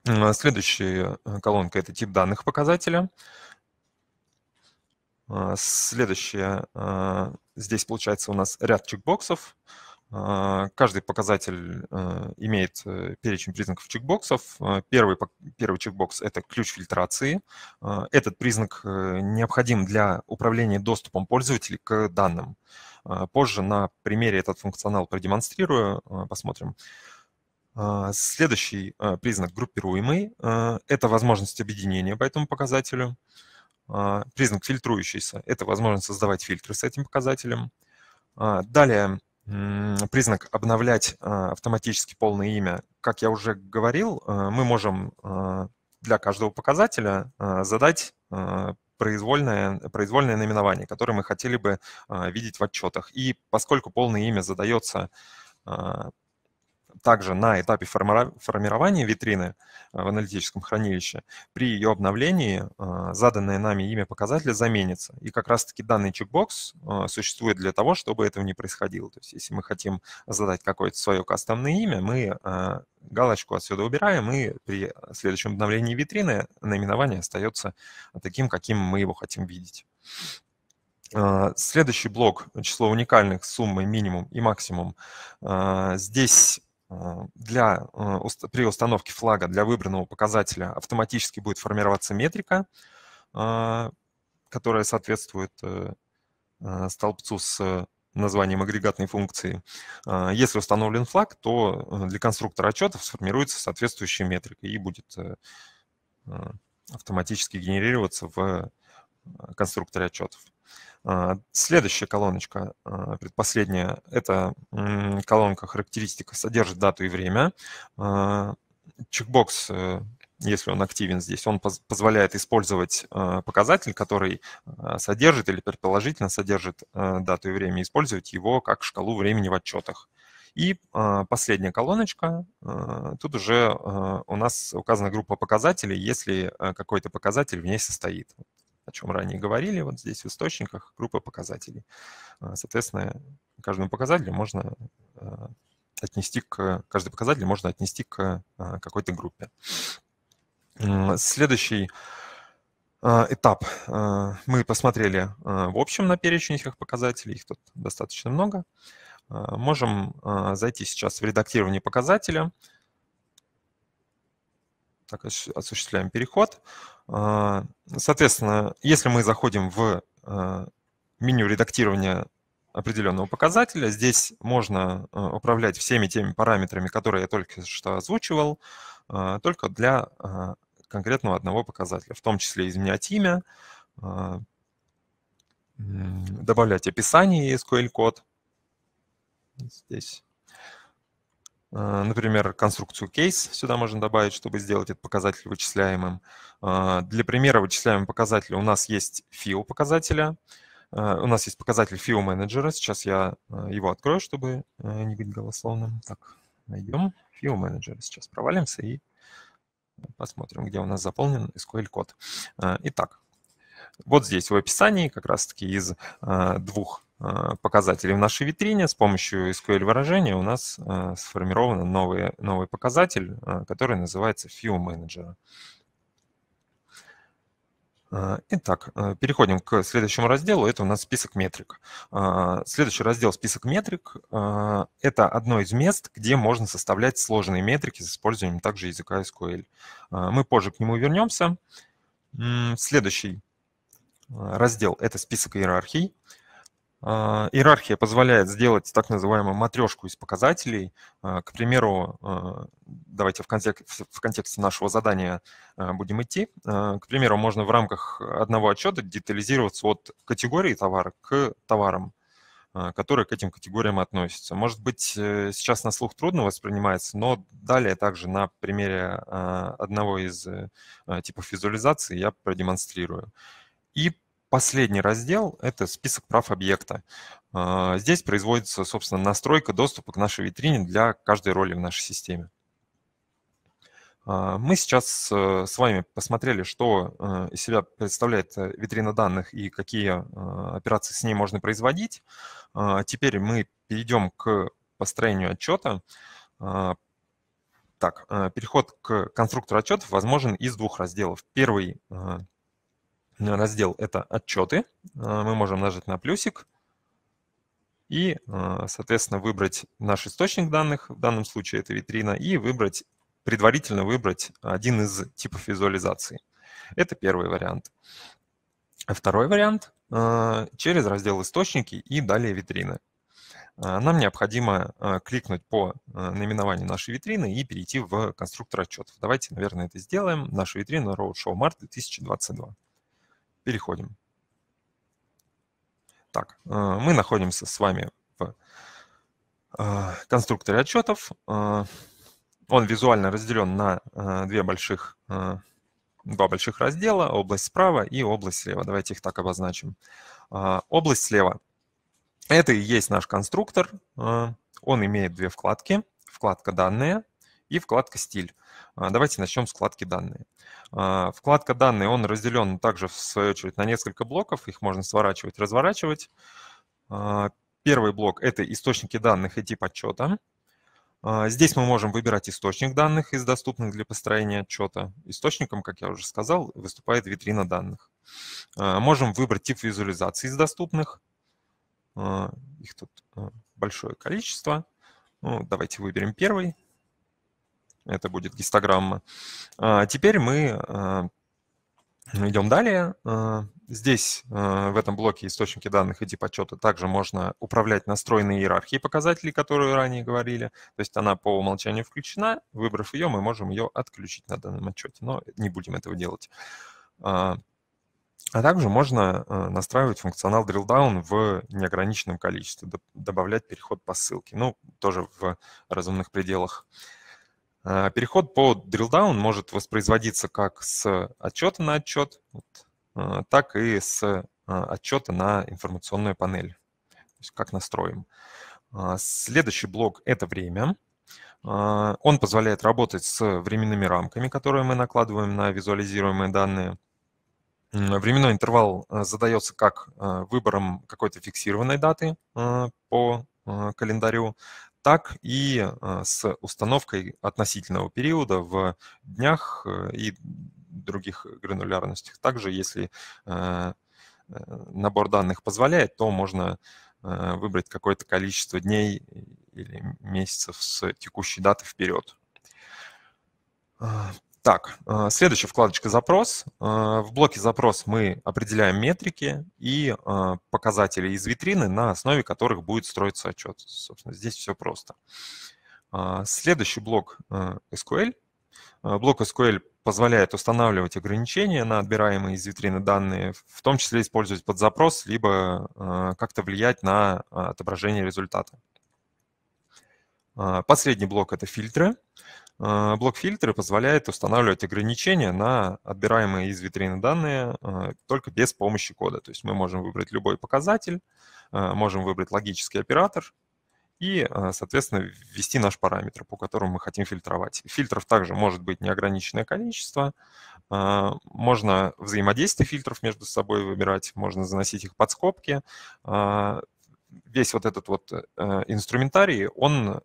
А, следующая колонка – это тип данных показателя. Следующее, здесь получается у нас ряд чекбоксов. А, каждый показатель э, имеет э, перечень признаков чекбоксов. А, первый, первый чекбокс – это ключ фильтрации. А, этот признак э, необходим для управления доступом пользователей к данным. Позже на примере этот функционал продемонстрирую, посмотрим. Следующий признак группируемый – это возможность объединения по этому показателю. Признак фильтрующийся – это возможность создавать фильтры с этим показателем. Далее признак «Обновлять а, автоматически полное имя», как я уже говорил, а, мы можем а, для каждого показателя задать произвольное, произвольное наименование, которое мы хотели бы видеть в отчетах. И поскольку полное имя задается также на этапе формирования витрины э, в аналитическом хранилище при ее обновлении э, заданное нами имя показателя заменится. И как раз-таки данный чекбокс э, существует для того, чтобы этого не происходило. То есть если мы хотим задать какое-то свое кастомное имя, мы галочку отсюда убираем, и при следующем обновлении витрины наименование остается таким, каким мы его хотим видеть. Следующий блок – число уникальных, суммы, минимум и максимум. Здесь Э, для, э, при установке флага для выбранного показателя автоматически будет формироваться метрика, э, которая соответствует столбцу с названием агрегатной функции. Если установлен флаг, то для конструктора отчетов сформируется соответствующая метрика и будет автоматически генерироваться в конструкторе отчетов. А, следующая колоночка, а, предпоследняя, это колонка «Характеристика» содержит дату и время. А, чекбокс э, если он активен здесь, он позволяет использовать показатель, который содержит или предположительно содержит дату и время, использовать его как шкалу времени в отчетах. И последняя колоночка, тут уже у нас указана группа показателей, если какой-то показатель в ней состоит о чем ранее говорили, вот здесь в источниках группа показателей. Э, соответственно, каждому показателю можно э, отнести к, каждый показатель можно отнести к э, какой-то группе. Следующий этап. Мы посмотрели в общем на перечень этих показателей, их тут достаточно много. Можем зайти сейчас в редактирование показателя, так, осуществляем переход. А, соответственно, если мы заходим в а, меню редактирования определенного показателя, здесь можно а, управлять всеми теми параметрами, которые я только что озвучивал, только для конкретного одного показателя, в том числе изменять имя, добавлять описание и SQL-код. Здесь Э, например, конструкцию case сюда можно добавить, чтобы сделать этот показатель вычисляемым. Э, для примера вычисляемого показателя у нас есть fill показателя. Э, у нас есть показатель fill менеджера. Сейчас я его открою, чтобы не быть голословным. Так, найдем fill менеджера. Сейчас провалимся и посмотрим, где у нас заполнен SQL-код. Итак, вот здесь в описании как раз-таки из двух Э, показатели в нашей витрине. С помощью SQL-выражения у нас э, сформирован новый, новый показатель, э, который называется View Manager. Итак, переходим к следующему разделу. Это у нас список метрик. Следующий раздел «Список метрик» — это одно из мест, где можно составлять сложные метрики с использованием также языка SQL. Мы позже к нему вернемся. Следующий раздел — это список иерархий. А, иерархия позволяет сделать так называемую матрешку из показателей. А, к примеру, а, давайте в, контек- в контексте нашего задания будем идти. К примеру, можно в рамках одного отчета детализироваться от категории товара к товарам, которые к этим категориям относятся. Может быть, э, сейчас на слух трудно воспринимается, но далее также на примере одного из э, типов визуализации я продемонстрирую. И последний раздел – это список прав объекта. А, здесь производится, собственно, настройка доступа к нашей витрине для каждой роли в нашей системе. А, мы сейчас э, с вами посмотрели, что э, из себя представляет э, витрина данных и какие операции с ней можно производить. А, теперь мы перейдем к построению отчета. Так, переход к конструктору отчетов возможен из двух разделов. Первый – раздел это отчеты. Э, мы можем нажать на плюсик и, э, соответственно, выбрать наш источник данных, в данном случае это витрина, и выбрать, предварительно выбрать один из типов визуализации. Это первый вариант. Второй вариант э, через раздел «Источники» и далее «Витрины». Нам необходимо кликнуть по наименованию нашей витрины и перейти в конструктор отчетов. Давайте, наверное, это сделаем. Наша витрина Roadshow Март 2022. Переходим. Так, э, мы находимся с вами в э, конструкторе отчетов. Э, он визуально разделен на две больших, два больших раздела, область справа и область слева. Давайте их так обозначим. Область слева – это и есть наш конструктор. Он имеет две вкладки. Вкладка «Данные», и вкладка «Стиль». А, давайте начнем с вкладки «Данные». А, вкладка «Данные» он разделен также, в свою очередь, на несколько блоков. Их можно сворачивать, разворачивать. А, первый блок – это источники данных и тип отчета. Здесь мы можем выбирать источник данных из доступных для построения отчета. Источником, как я уже сказал, выступает витрина данных. Можем выбрать тип визуализации из доступных. Их тут большое количество. Ну, давайте выберем первый – это будет гистограмма. А, теперь мы а, идем далее. А, здесь в этом блоке источники данных и тип также можно управлять настроенной иерархией показателей, которые ранее говорили. То есть она по умолчанию включена. Выбрав ее, мы можем ее отключить на данном отчете, но не будем этого делать. А также можно настраивать функционал drilldown в неограниченном количестве, добавлять переход по ссылке, ну, тоже в разумных пределах. А, переход по drill-down может воспроизводиться как с отчета на отчет, вот, а, так и с а, отчета на информационную панель, как настроим. Следующий блок – это время. Он позволяет работать с временными рамками, которые мы накладываем на визуализируемые данные. Временной интервал задается как выбором какой-то фиксированной даты по календарю, так и а, с установкой относительного периода в днях э, и других гранулярностях. Также, если э, э, набор данных позволяет, то можно выбрать какое-то количество дней или месяцев с текущей даты вперед. А, так, а, следующая вкладочка «Запрос». А, в блоке «Запрос» мы определяем метрики и а, показатели из витрины, на основе которых будет строиться отчет. Собственно, здесь все просто. Следующий блок SQL. Блок SQL позволяет устанавливать ограничения на отбираемые из витрины данные, в том числе использовать под запрос, либо как-то влиять на отображение результата. Последний блок — это фильтры. А, Блок-фильтры позволяет устанавливать ограничения на отбираемые из витрины данные а, только без помощи кода. То есть мы можем выбрать любой показатель, а, можем выбрать логический оператор и, соответственно, ввести наш параметр, по которому мы хотим фильтровать. Фильтров также может быть неограниченное количество. Можно взаимодействие фильтров между собой выбирать, можно заносить их под скобки. Весь вот этот вот э, инструментарий, он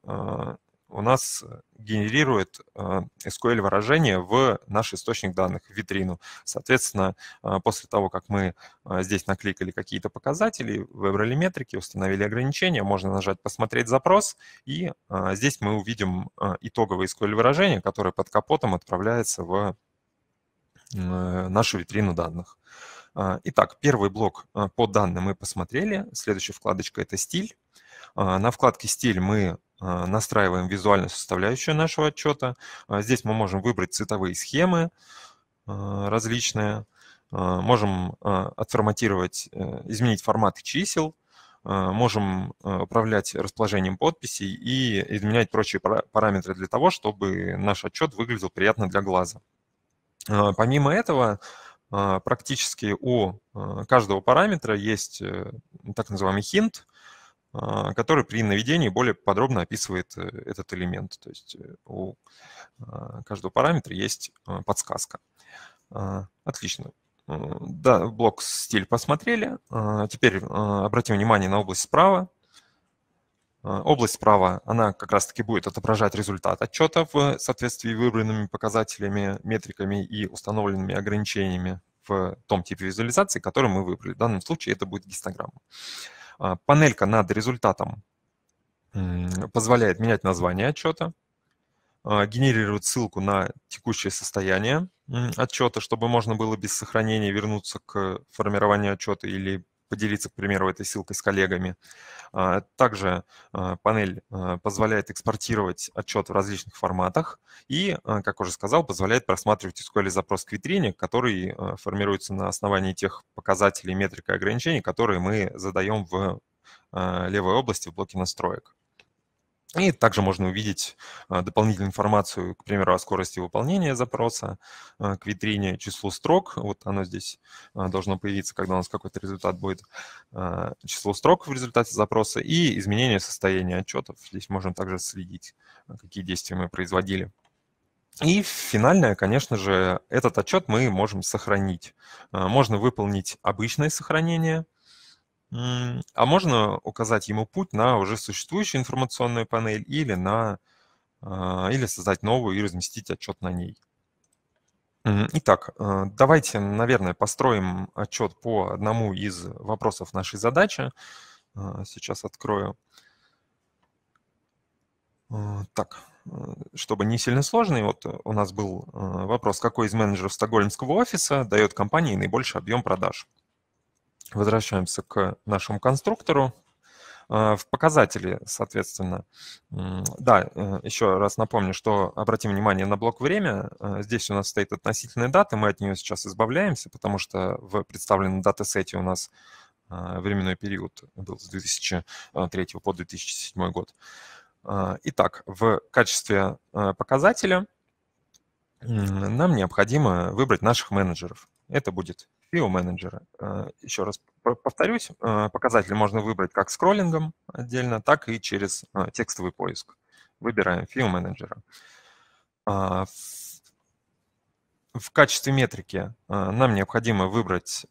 у нас э, генерирует э, SQL выражение в наш источник данных, в витрину. Соответственно, э, после того, как мы здесь накликали какие-то показатели, выбрали метрики, установили ограничения, можно нажать «Посмотреть запрос», и здесь мы увидим итоговое SQL выражение, которое под капотом отправляется в нашу витрину данных. Итак, первый блок по данным мы посмотрели. Следующая вкладочка – это стиль. А, на вкладке «Стиль» мы а, настраиваем визуальную составляющую нашего отчета. А, здесь мы можем выбрать цветовые схемы различные, можем отформатировать, э, изменить форматы чисел, можем управлять расположением подписей и изменять прочие параметры для того, чтобы наш отчет выглядел приятно для глаза. Помимо этого, практически у каждого параметра есть э, так называемый хинт, а, который при наведении более подробно описывает э, этот элемент. То есть э, у а, каждого параметра есть а, подсказка. Отлично. Да, блок стиль посмотрели. Теперь обратим внимание на область справа. Область справа, она как раз-таки будет отображать результат отчета в соответствии с выбранными показателями, метриками и установленными ограничениями в том типе визуализации, который мы выбрали. В данном случае это будет гистограмма. А, панелька над результатом позволяет менять название отчета, а, генерирует ссылку на текущее состояние отчета, чтобы можно было без сохранения вернуться к формированию отчета или поделиться, к примеру, этой ссылкой с коллегами. А, также а, панель а, позволяет экспортировать отчет в различных форматах и, как уже сказал, позволяет просматривать SQL-запрос к витрине, который формируется на основании тех показателей, метрик и ограничений, которые мы задаем в левой области в блоке настроек. И также можно увидеть а, дополнительную информацию, к примеру, о скорости выполнения запроса, а, к витрине число строк. Вот оно здесь а, должно появиться, когда у нас какой-то результат будет. Число строк в результате запроса и изменение состояния отчетов. Здесь можно также следить, какие действия мы производили. И финальное, конечно же, этот отчет мы можем сохранить. Можно выполнить обычное сохранение, а можно указать ему путь на уже существующую информационную панель или, на, а, или создать новую и разместить отчет на ней. Итак, э, давайте, наверное, построим отчет по одному из вопросов нашей задачи. Э, сейчас открою. Э, так, чтобы не сильно сложный, вот у нас был вопрос, какой из менеджеров стокгольмского офиса дает компании наибольший объем продаж. Возвращаемся к нашему конструктору. Э, в показатели, соответственно, да, э, еще раз напомню, что обратим внимание на блок время. Э, здесь у нас стоит относительная дата, мы от нее сейчас избавляемся, потому что в представленном датасете у нас временной период был с 2003 по 2007 год. Итак, в качестве показателя нам необходимо выбрать наших менеджеров. Это будет SPO менеджеры. Э, Еще раз повторюсь, э, показатели можно выбрать как скроллингом отдельно, так и через э, текстовый поиск. Выбираем FIO менеджера. А, в качестве метрики нам необходимо выбрать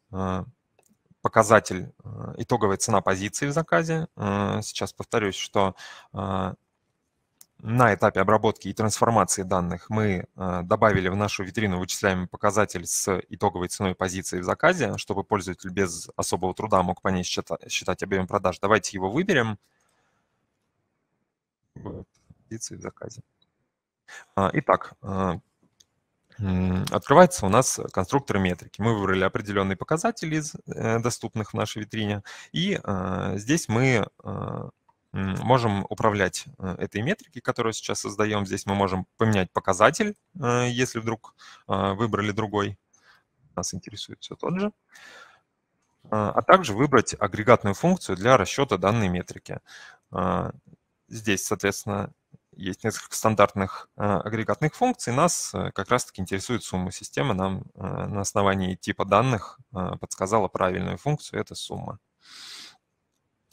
показатель итоговая цена позиции в заказе. Сейчас повторюсь, что на этапе обработки и трансформации данных мы э, добавили в нашу витрину вычисляемый показатель с итоговой ценой позиции в заказе, чтобы пользователь без особого труда мог по ней считать, объем продаж. Давайте его выберем. Позиции в заказе. А, итак, э, открывается у нас конструктор метрики. Мы выбрали определенный показатель из э, доступных в нашей витрине, и здесь мы можем управлять э, этой метрикой, которую сейчас создаем. Здесь мы можем поменять показатель, э, если вдруг э, выбрали другой. Нас интересует все тот же. А, а также выбрать агрегатную функцию для расчета данной метрики. А, здесь, соответственно, есть несколько стандартных агрегатных функций. Нас как раз-таки интересует сумма системы. Нам на основании типа данных подсказала правильную функцию, это сумма.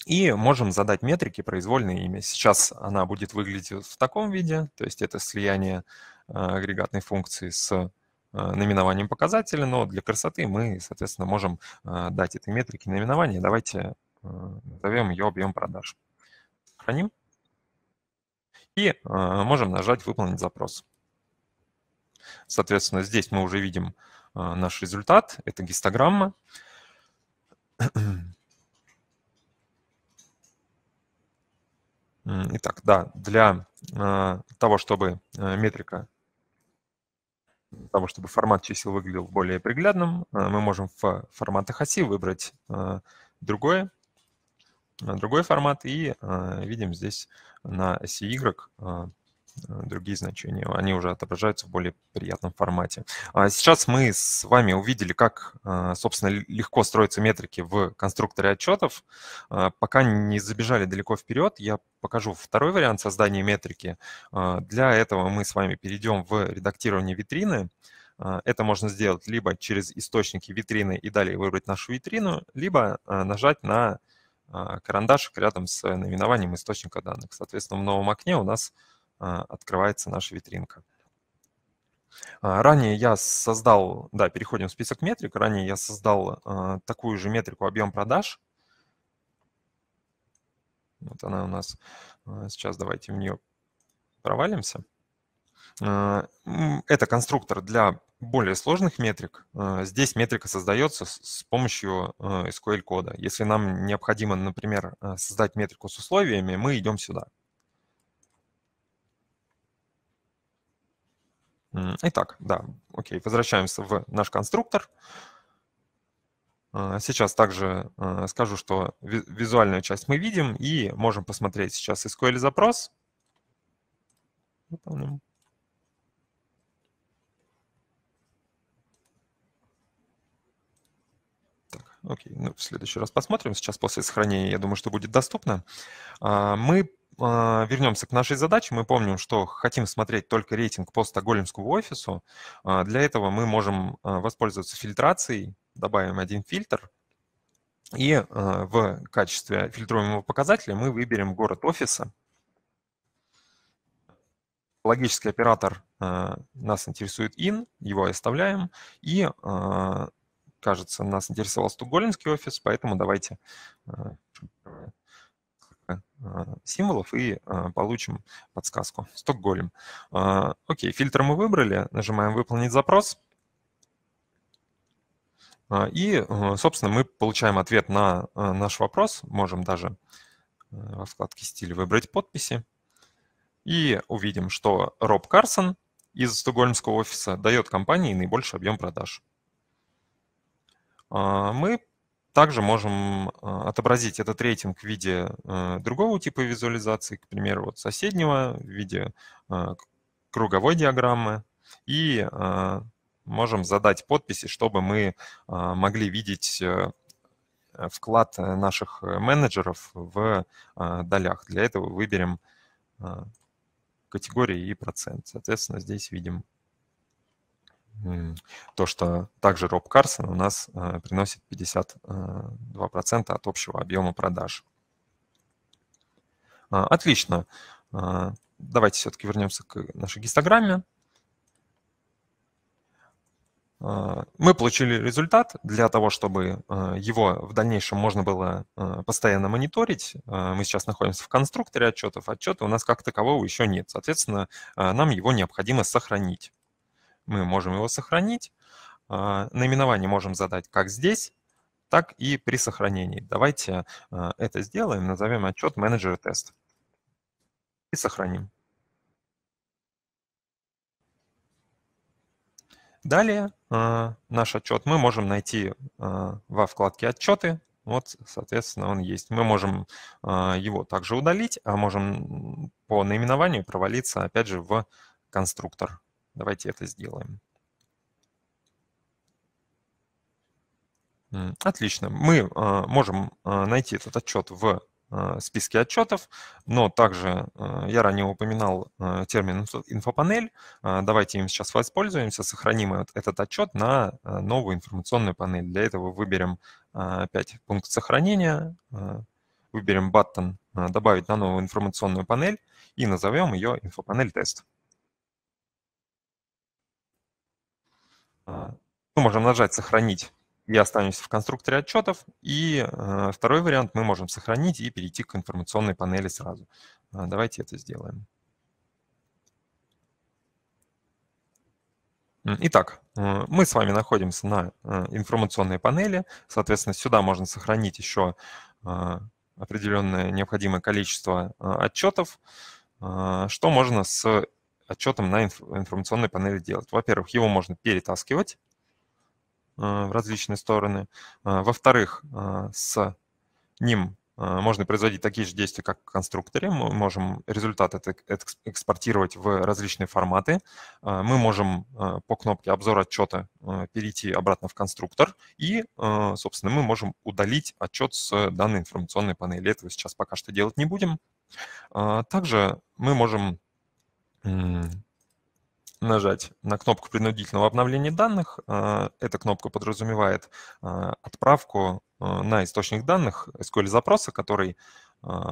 И можем задать метрики произвольное имя. Сейчас она будет выглядеть в таком виде, то есть это слияние а, агрегатной функции с а, наименованием показателя, но для красоты мы, соответственно, можем а, дать этой метрике наименование. Давайте назовем ее объем продаж. Храним. И можем нажать «Выполнить запрос». Соответственно, здесь мы уже видим наш результат. Это гистограмма. Итак, да, для э, того, чтобы э, метрика, для того, чтобы формат чисел выглядел более приглядным, э, мы можем в форматах оси выбрать другое, другой формат и видим здесь на оси Y Э, другие значения. Они уже отображаются в более приятном формате. А сейчас мы с вами увидели, как, э, собственно, легко строятся метрики в конструкторе отчетов. Э, пока не забежали далеко вперед, я покажу второй вариант создания метрики. Для этого мы с вами перейдем в редактирование витрины. Это можно сделать либо через источники витрины и далее выбрать нашу витрину, либо нажать на карандашик рядом с наименованием источника данных. Соответственно, в новом окне у нас а, открывается наша витринка. А, ранее я создал, да, переходим в список метрик, ранее я создал а, такую же метрику объем продаж. Вот она у нас. Сейчас давайте в нее провалимся. Это конструктор для более сложных метрик. Здесь метрика создается с помощью SQL-кода. Если нам необходимо, например, создать метрику с условиями, мы идем сюда – Итак, да, окей, возвращаемся в наш конструктор. А, сейчас также а, скажу, что визуальную часть мы видим и можем посмотреть сейчас SQL-запрос. Выполним. Так, окей, ну, в следующий раз посмотрим. Сейчас после сохранения, я думаю, что будет доступно. А, мы а, вернемся к нашей задаче. Мы помним, что хотим смотреть только рейтинг по стокгольмскому офису. А, для этого мы можем а, воспользоваться фильтрацией, добавим один фильтр, и в качестве фильтруемого показателя мы выберем город офиса. Логический оператор нас интересует in, его оставляем, и, кажется, нас интересовал стокгольмский офис, поэтому давайте несколько а, символов и а, получим подсказку. Стокгольм. А, окей, фильтр мы выбрали, нажимаем «Выполнить запрос». И, собственно, мы получаем ответ на наш вопрос. Можем даже во вкладке «Стиль» выбрать подписи. И увидим, что Роб Карсон из стокгольмского офиса дает компании наибольший объем продаж. Мы также можем а, отобразить этот рейтинг в виде э, другого типа визуализации, к примеру, вот соседнего, в виде а, круговой диаграммы. И а, можем задать подписи, чтобы мы могли видеть э, вклад наших э, менеджеров в долях. Для этого выберем категории и процент. Соответственно, здесь видим то, что также Роб Карсон у нас э, приносит 52% э, от общего объема продаж. А, отлично. А, давайте все-таки вернемся к нашей гистограмме. А, мы получили результат для того, чтобы э, его в дальнейшем можно было постоянно мониторить. Мы сейчас находимся в конструкторе отчетов. Отчета у нас как такового еще нет. Соответственно, нам его необходимо сохранить мы можем его сохранить. А, наименование можем задать как здесь, так и при сохранении. Давайте а, это сделаем, назовем отчет менеджер тест и сохраним. Далее а, наш отчет мы можем найти во вкладке «Отчеты». Вот, соответственно, он есть. Мы можем его также удалить, а можем по наименованию провалиться, опять же, в конструктор. Давайте это сделаем. Отлично. Мы а, можем а, найти этот отчет в а, списке отчетов, но также я ранее упоминал термин инфопанель. Давайте им сейчас воспользуемся, сохраним этот отчет на новую информационную панель. Для этого выберем опять пункт сохранения, выберем баттон «Добавить на новую информационную панель» и назовем ее «Инфопанель тест». А, ну, можем нажать «Сохранить» и останемся в конструкторе отчетов. И а, второй вариант мы можем сохранить и перейти к информационной панели сразу. А, давайте это сделаем. Итак, мы с вами находимся на информационной панели. Соответственно, сюда можно сохранить еще определенное необходимое количество отчетов, что можно с отчетом на информационной панели делать. Во-первых, его можно перетаскивать э, в различные стороны. Э, во-вторых, э, с ним можно производить такие же действия, как в конструкторе. Мы можем результат это экспортировать в различные форматы. Мы можем по кнопке «Обзор отчета» перейти обратно в конструктор. И, собственно, мы можем удалить отчет с данной информационной панели. Этого сейчас пока что делать не будем. Также мы можем нажать на кнопку принудительного обновления данных. Э, эта кнопка подразумевает э, отправку э, на источник данных SQL-запроса, который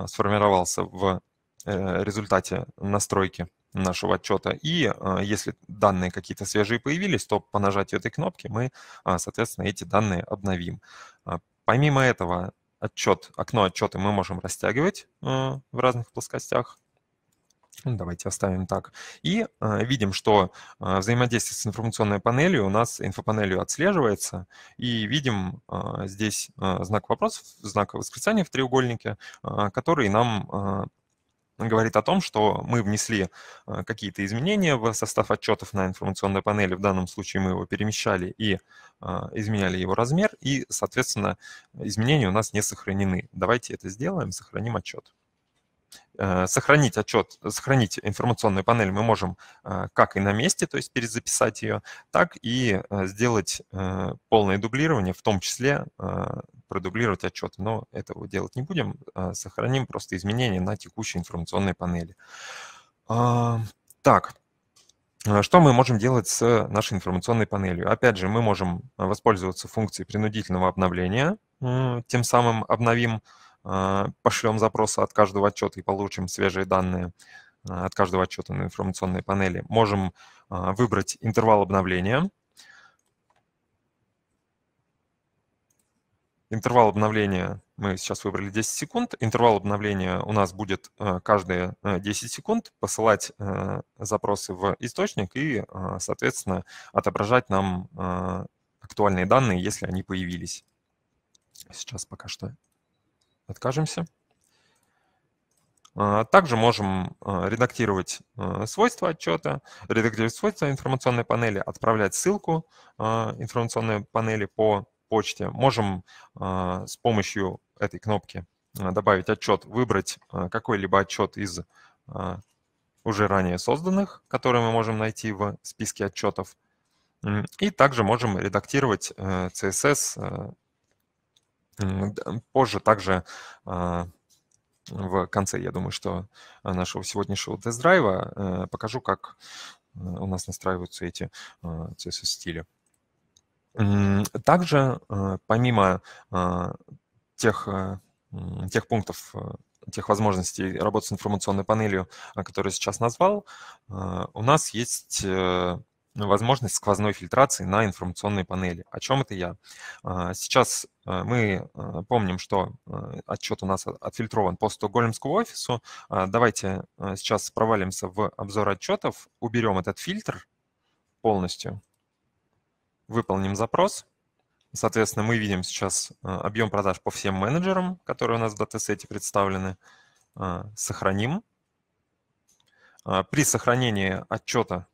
сформировался в результате настройки нашего отчета. И если данные какие-то свежие появились, то по нажатию этой кнопки мы, соответственно, эти данные обновим. Помимо этого, отчет, окно отчета мы можем растягивать в разных плоскостях ну, давайте оставим так. И э, видим, что э, взаимодействие с информационной панелью у нас инфопанелью отслеживается. И видим э, здесь э, знак вопросов, знак восклицания в треугольнике, э, который нам э, говорит о том, что мы внесли э, какие-то изменения в состав отчетов на информационной панели. В данном случае мы его перемещали и э, изменяли его размер. И, соответственно, изменения у нас не сохранены. Давайте это сделаем, сохраним отчет. Э, сохранить отчет, сохранить информационную панель мы можем э, как и на месте, то есть перезаписать ее, так и э, сделать полное дублирование, в том числе продублировать отчет. Но этого делать не будем, а сохраним просто изменения на текущей информационной панели. А, так, что мы можем делать с нашей информационной панелью? Опять же, мы можем воспользоваться функцией принудительного обновления, тем самым обновим а, пошлем запросы от каждого отчета и получим свежие данные а, от каждого отчета на информационной панели. Можем а, выбрать интервал обновления. Интервал обновления мы сейчас выбрали 10 секунд. Интервал обновления у нас будет каждые 10 секунд посылать запросы в источник и, соответственно, отображать нам актуальные данные, если они появились. Сейчас пока что откажемся. А, также можем а, редактировать а, свойства отчета, редактировать свойства информационной панели, отправлять ссылку информационной панели по почте. Можем с помощью этой кнопки добавить отчет, выбрать какой-либо отчет из уже ранее созданных, которые мы можем найти в списке отчетов. И также можем редактировать CSS э, Позже также а, в конце, я думаю, что а, нашего сегодняшнего тест-драйва э, покажу, как э, у нас настраиваются эти CSS-стили. А, также, помимо тех, э, тех пунктов, тех возможностей работы с информационной панелью, которые сейчас назвал, у нас есть возможность сквозной фильтрации на информационной панели. О чем это я? А, сейчас э, мы э, помним, что э, отчет у нас отфильтрован по стокгольмскому офису. А, давайте сейчас провалимся в обзор отчетов, уберем этот фильтр полностью, выполним запрос. Соответственно, мы видим сейчас объем продаж по всем менеджерам, которые у нас в датасете представлены. А, сохраним. При сохранении отчета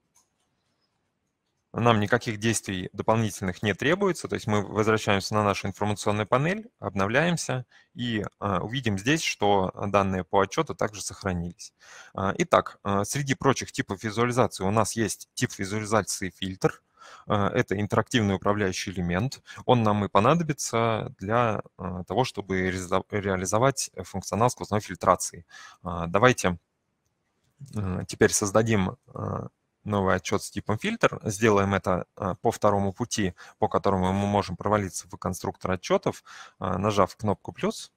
нам никаких действий дополнительных не требуется, то есть мы возвращаемся на нашу информационную панель, обновляемся и а, увидим здесь, что данные по отчету также сохранились. А, итак, а, среди прочих типов визуализации у нас есть тип визуализации фильтр, это интерактивный управляющий элемент. Он нам и понадобится для того, чтобы реализовать функционал сквозной фильтрации. Давайте теперь создадим новый отчет с типом фильтр, сделаем это а, по второму пути, по которому мы можем провалиться в конструктор отчетов, а, нажав кнопку «плюс»,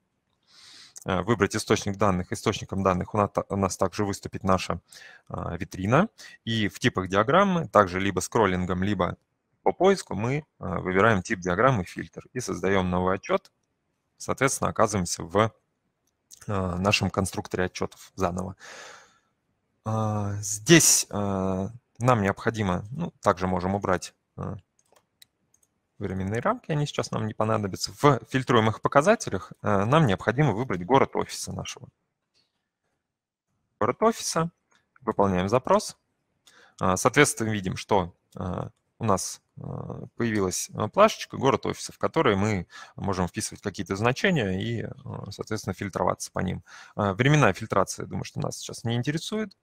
э, выбрать источник данных. Источником данных у нас, у нас также выступит наша а, витрина. И в типах диаграммы, также либо скроллингом, либо по поиску, мы выбираем тип диаграммы «фильтр» и создаем новый отчет. Соответственно, оказываемся в нашем конструкторе отчетов заново. А, здесь а, нам необходимо, ну, также можем убрать а, временные рамки, они сейчас нам не понадобятся. В фильтруемых показателях нам необходимо выбрать город офиса нашего. Город офиса, выполняем запрос. Соответственно, видим, что у нас появилась плашечка город офиса, в которой мы можем вписывать какие-то значения и, соответственно, фильтроваться по ним. Времена фильтрации, думаю, что нас сейчас не интересует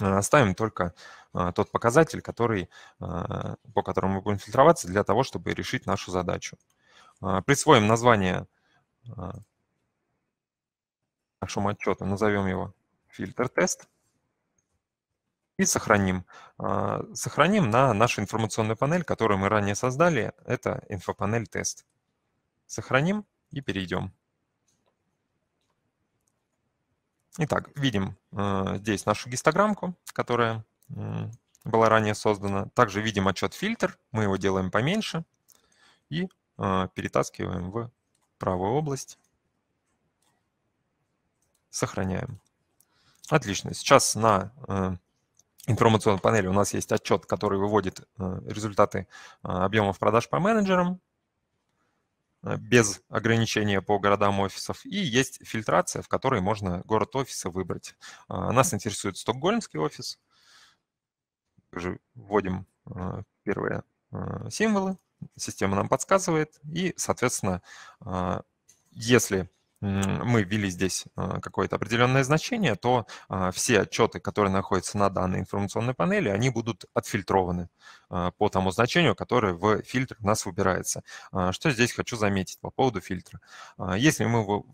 оставим а, только а, тот показатель, который, а, по которому мы будем фильтроваться для того, чтобы решить нашу задачу. Присвоим название нашему отчету, назовем его фильтр-тест и сохраним. Сохраним на нашу информационную панель, которую мы ранее создали, это инфопанель тест. Сохраним и перейдем. Итак, видим э, здесь нашу гистограммку, которая э, была ранее создана. Также видим отчет фильтр, мы его делаем поменьше и э, перетаскиваем в правую область. Сохраняем. Отлично. Сейчас на э, информационной панели у нас есть отчет, который выводит э, результаты э, объемов продаж по менеджерам. Э, без ограничения по городам офисов. И есть фильтрация, в которой можно город офиса выбрать. А, нас интересует стокгольмский офис. Также вводим а, первые а, символы, система нам подсказывает. И, соответственно, если мы ввели здесь а, какое-то определенное значение, то а, все отчеты, которые находятся на данной информационной панели, они будут отфильтрованы а, по тому значению, которое в фильтр у нас выбирается. Что здесь хочу заметить по поводу фильтра. Если мы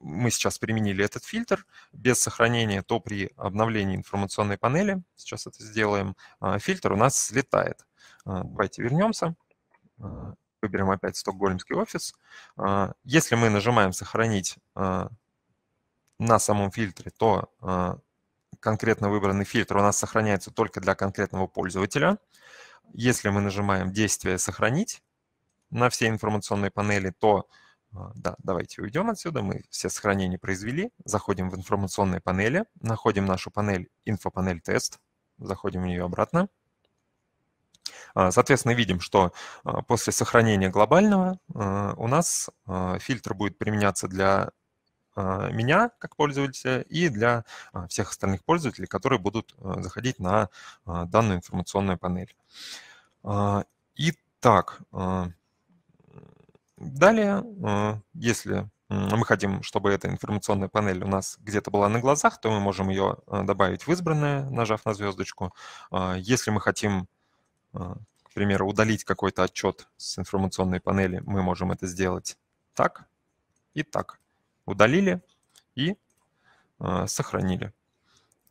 мы сейчас применили этот фильтр без сохранения, то при обновлении информационной панели, сейчас это сделаем, фильтр у нас слетает. Давайте вернемся выберем опять стокгольмский офис. А, если мы нажимаем «Сохранить» а, на самом фильтре, то а, конкретно выбранный фильтр у нас сохраняется только для конкретного пользователя. Если мы нажимаем действие «Сохранить» на все информационные панели, то да, давайте уйдем отсюда, мы все сохранения произвели, заходим в информационные панели, находим нашу панель, инфопанель тест, заходим в нее обратно, а, соответственно, видим, что а, после сохранения глобального а, у нас фильтр будет применяться для меня как пользователя и для всех остальных пользователей, которые будут заходить на данную информационную панель. Итак, далее, если мы хотим, чтобы эта информационная панель у нас где-то была на глазах, то мы можем ее добавить в избранное, нажав на звездочку. Если мы хотим а, к примеру, удалить какой-то отчет с информационной панели, мы можем это сделать так и так. Удалили и а, сохранили.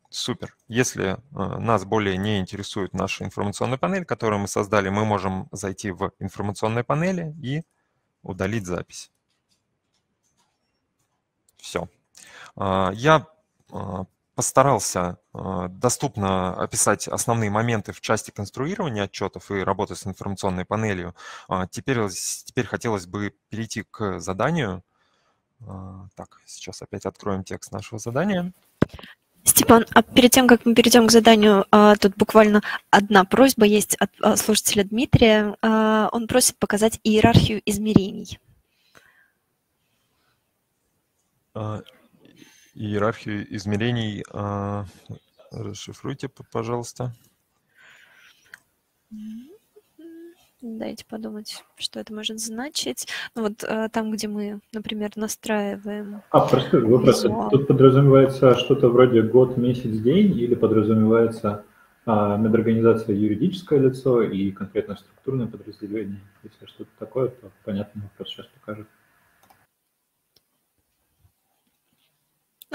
Супер. Если а, нас более не интересует наша информационная панель, которую мы создали, мы можем зайти в информационные панели и удалить запись. Все. Я постарался а, доступно описать основные моменты в части конструирования отчетов и работы с информационной панелью. А, теперь, теперь хотелось бы перейти к заданию. А, так, сейчас опять откроем текст нашего задания. Степан, а перед тем, как мы перейдем к заданию, тут буквально одна просьба есть от слушателя Дмитрия. Он просит показать иерархию измерений иерархию измерений а, расшифруйте, пожалуйста. Дайте подумать, что это может значить. Ну вот э, там, где мы, например, настраиваем... А, простой вопрос. Визуал. Тут подразумевается что-то вроде год, месяц, день или подразумевается а, над юридическое лицо и конкретно структурное подразделение? Если что-то такое, то понятно, вопрос сейчас покажет.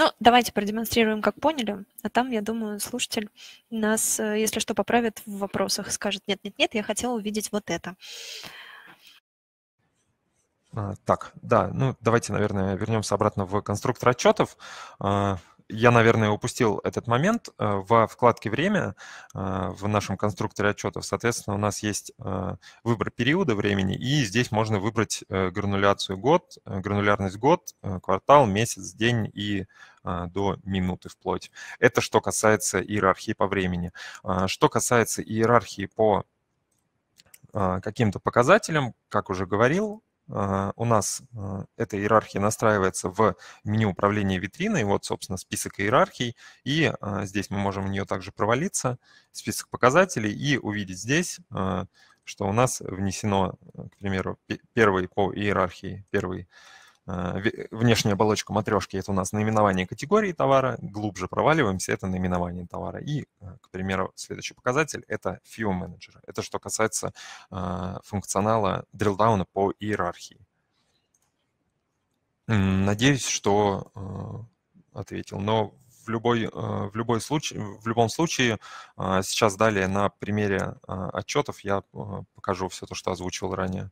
Ну, давайте продемонстрируем, как поняли, а там, я думаю, слушатель нас, э, если что, поправит в вопросах, скажет, нет-нет-нет, я хотела увидеть вот это. А, так, да, ну давайте, наверное, вернемся обратно в конструктор отчетов. А, я, наверное, упустил этот момент. Э, во вкладке «Время» э, в нашем конструкторе отчетов, соответственно, у нас есть э, выбор периода времени, и здесь можно выбрать грануляцию год, гранулярность год, квартал, месяц, день и до минуты вплоть. Это что касается иерархии по времени. Что касается иерархии по каким-то показателям, как уже говорил, у нас э, эта иерархия настраивается в меню управления витриной. Вот, собственно, список иерархий. И э, здесь мы можем в нее также провалиться, список показателей, и увидеть здесь, э, что у нас внесено, к примеру, первый по иерархии, первый Э, внешнюю оболочку матрешки – это у нас наименование категории товара, глубже проваливаемся – это наименование товара. И, э, к примеру, следующий показатель – это Few Manager. Это что касается э, функционала дрилдауна по иерархии. Надеюсь, что ответил. Но в, любой, в, любой случае, в любом случае сейчас далее на примере отчетов я покажу все то, что озвучивал ранее.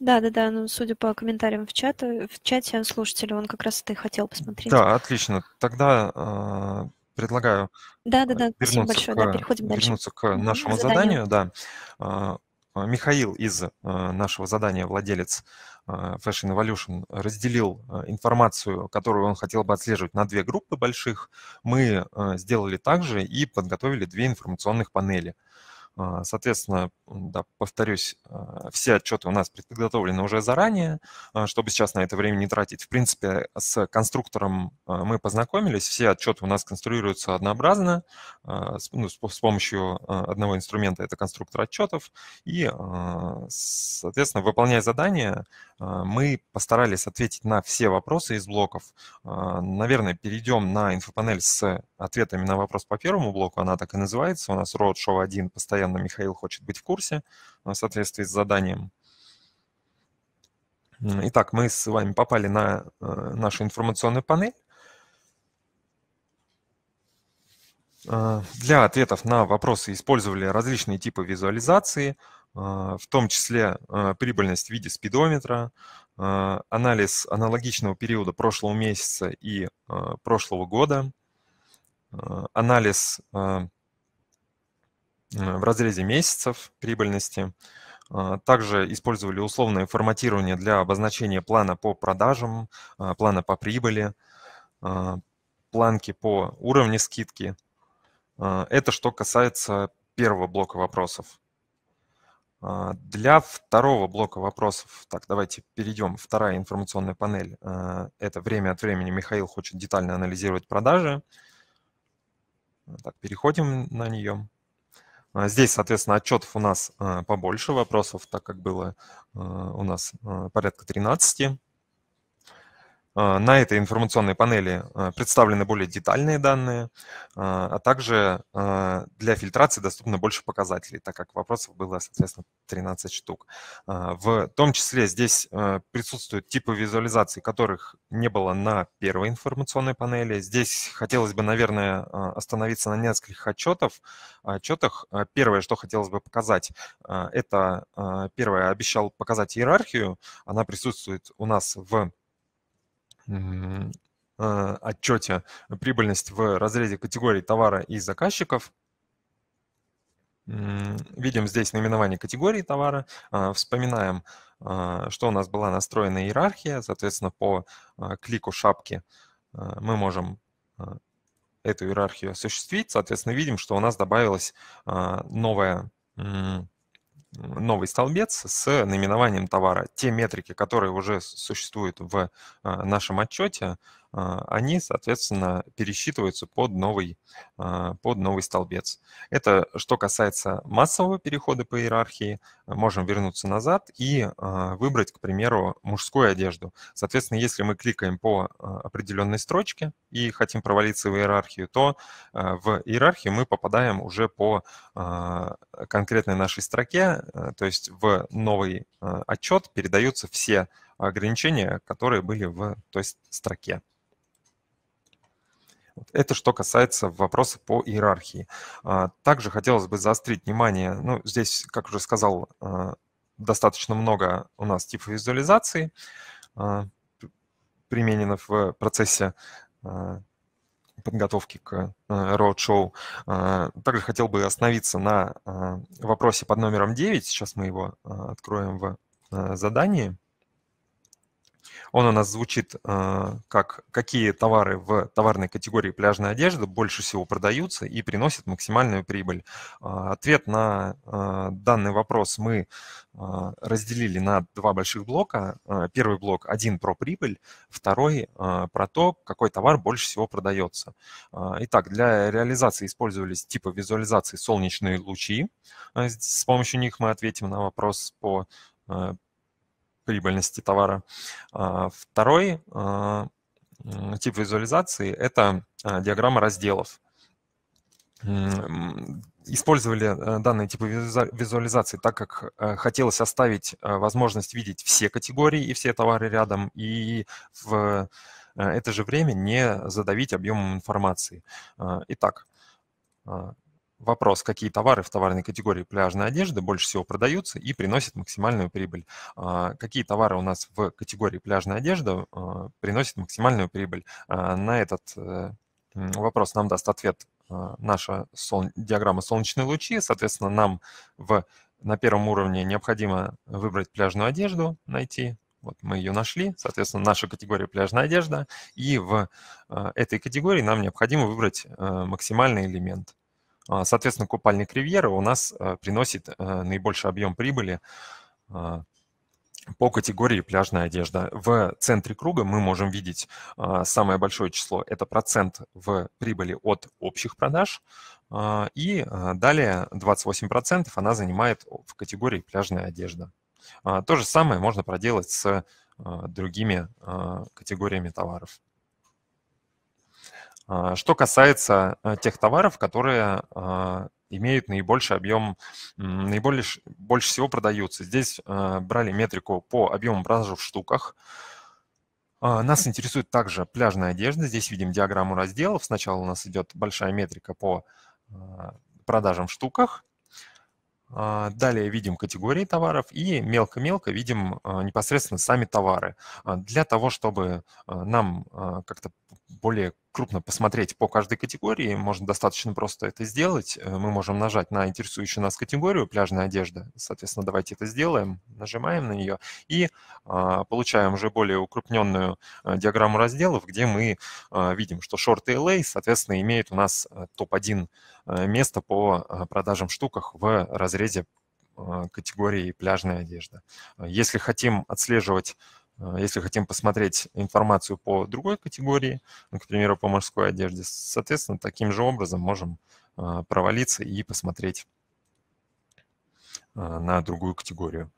Да, да, да. Ну, судя по комментариям в чате, в чате слушателя, он как раз это и хотел посмотреть. Да, отлично. Тогда э, предлагаю да, да, а, да. вернуться, большое. К, да, переходим дальше. вернуться к нашему заданию. заданию. Да. А, Михаил из нашего задания «Владелец Fashion Evolution» разделил информацию, которую он хотел бы отслеживать, на две группы больших. Мы сделали также и подготовили две информационных панели. А, соответственно, да, повторюсь, а, все отчеты у нас предподготовлены уже заранее, а, чтобы сейчас на это время не тратить. В принципе, с конструктором мы познакомились, все отчеты у нас конструируются однообразно ну, с помощью одного инструмента, это конструктор отчетов, и, соответственно, выполняя задание, мы постарались ответить на все вопросы из блоков. Наверное, перейдем на инфопанель с ответами на вопрос по первому блоку, она так и называется, у нас Roadshow 1 постоянно постоянно Михаил хочет быть в курсе э, в соответствии с заданием. Итак, мы с вами попали на э, нашу информационную панель. Э, для ответов на вопросы использовали различные типы визуализации, в том числе прибыльность в виде спидометра, анализ аналогичного периода прошлого месяца и прошлого года, анализ Э, в разрезе месяцев прибыльности. Э, также использовали условное форматирование для обозначения плана по продажам, э, плана по прибыли, планки по уровню скидки. Это что касается первого блока вопросов. Для второго блока вопросов, так, давайте перейдем. Вторая информационная панель. Это время от времени Михаил хочет детально анализировать продажи. Так, переходим на нее. А, здесь, соответственно, отчетов у нас а, побольше вопросов, так как было а, у нас порядка 13. А, на этой информационной панели а, представлены более детальные данные, а, а также для фильтрации доступно больше показателей, так как вопросов было, соответственно, 13 штук. В том числе здесь присутствуют типы визуализации, которых не было на первой информационной панели. Здесь хотелось бы, наверное, остановиться на нескольких отчетов. отчетах. Первое, что хотелось бы показать, это первое, обещал показать иерархию. Она присутствует у нас в а, отчете э, прибыльность в разрезе категорий товара и заказчиков. Видим здесь наименование категории товара, а, вспоминаем, а, что у нас была настроена иерархия, соответственно, по клику шапки мы можем эту иерархию осуществить, соответственно, видим, что у нас добавилась новая новый столбец с наименованием товара. Те метрики, которые уже существуют в э, нашем отчете, а, они, соответственно, пересчитываются под новый, а, под новый столбец. Это что касается массового перехода по иерархии. Можем вернуться назад и а, выбрать, к примеру, мужскую одежду. Соответственно, если мы кликаем по определенной строчке и хотим провалиться в иерархию, то в иерархию мы попадаем уже по конкретной нашей строке, э, то есть в новый отчет передаются все ограничения, которые были в той строке. Это что касается вопроса по иерархии. А, также хотелось бы заострить внимание, ну, здесь, как уже сказал, а, достаточно много у нас типов визуализации а, применено в процессе подготовки к роуд-шоу. Также хотел бы остановиться на вопросе под номером 9. Сейчас мы его откроем в задании. Он у нас звучит э, как «Какие товары в товарной категории пляжная одежда больше всего продаются и приносят максимальную прибыль?» э, Ответ на э, данный вопрос мы э, разделили на два больших блока. Э, первый блок – один про прибыль, второй э, про то, какой товар больше всего продается. Э, итак, для реализации использовались типы визуализации «Солнечные лучи». Э, с помощью них мы ответим на вопрос по э, прибыльности товара. А, второй а, тип визуализации – это а, диаграмма разделов. Использовали э, данные типы визуализации, так как э, хотелось оставить э, возможность видеть все категории и все товары рядом, и в это же время не задавить объемом информации. Итак, Вопрос, какие товары в товарной категории пляжной одежды больше всего продаются и приносят максимальную прибыль? А, какие товары у нас в категории пляжная одежда а, приносят максимальную прибыль? А, на этот э, вопрос нам даст ответ наша сол... диаграмма солнечные лучи. Соответственно, нам в... на первом уровне необходимо выбрать пляжную одежду, найти вот мы ее нашли, соответственно, наша категория пляжная одежда, и в этой категории нам необходимо выбрать максимальный элемент. А, соответственно, купальник Ривьера у нас э, приносит э, наибольший объем прибыли а, по категории пляжная одежда. В центре круга мы можем видеть а, самое большое число – это процент в прибыли от общих продаж, и э, далее 28% она занимает в категории пляжная одежда. То же самое можно проделать с другими категориями товаров. А, что касается э, тех товаров, которые а, имеют наибольший объем, наиболее, больше всего продаются. Здесь э, брали метрику по объему продажи в штуках. А, нас интересует также пляжная одежда. Здесь видим диаграмму разделов. Сначала у нас идет большая метрика по продажам в штуках. Далее видим категории товаров и мелко-мелко видим непосредственно сами товары. Для того, чтобы нам как-то более крупно посмотреть по каждой категории, можно достаточно просто это сделать. Э, мы можем нажать на интересующую нас категорию «Пляжная одежда». Соответственно, давайте это сделаем. Нажимаем на нее и а, получаем уже более укрупненную э, диаграмму разделов, где мы а, видим, что шорты и лей, соответственно, имеют у нас э, топ-1 место по продажам в штуках в разрезе а, категории «Пляжная одежда». Если хотим отслеживать Э, если хотим посмотреть информацию по другой категории, ну, к примеру, по мужской одежде, соответственно, таким же образом можем э, провалиться и посмотреть э, на другую категорию.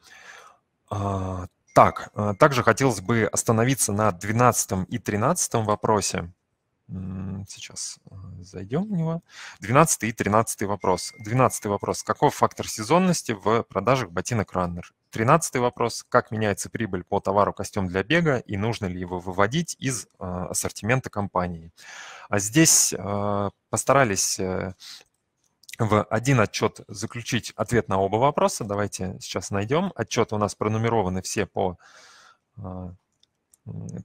А, так, также хотелось бы остановиться на 12 и 13 вопросе. Сейчас зайдем в него. 12 и 13 вопрос. 12 вопрос. Каков фактор сезонности в продажах ботинок Runner? Тринадцатый вопрос. Как меняется прибыль по товару костюм для бега и нужно ли его выводить из э, ассортимента компании? А здесь э, постарались э, в один отчет заключить ответ на оба вопроса. Давайте сейчас найдем. Отчеты у нас пронумерованы все по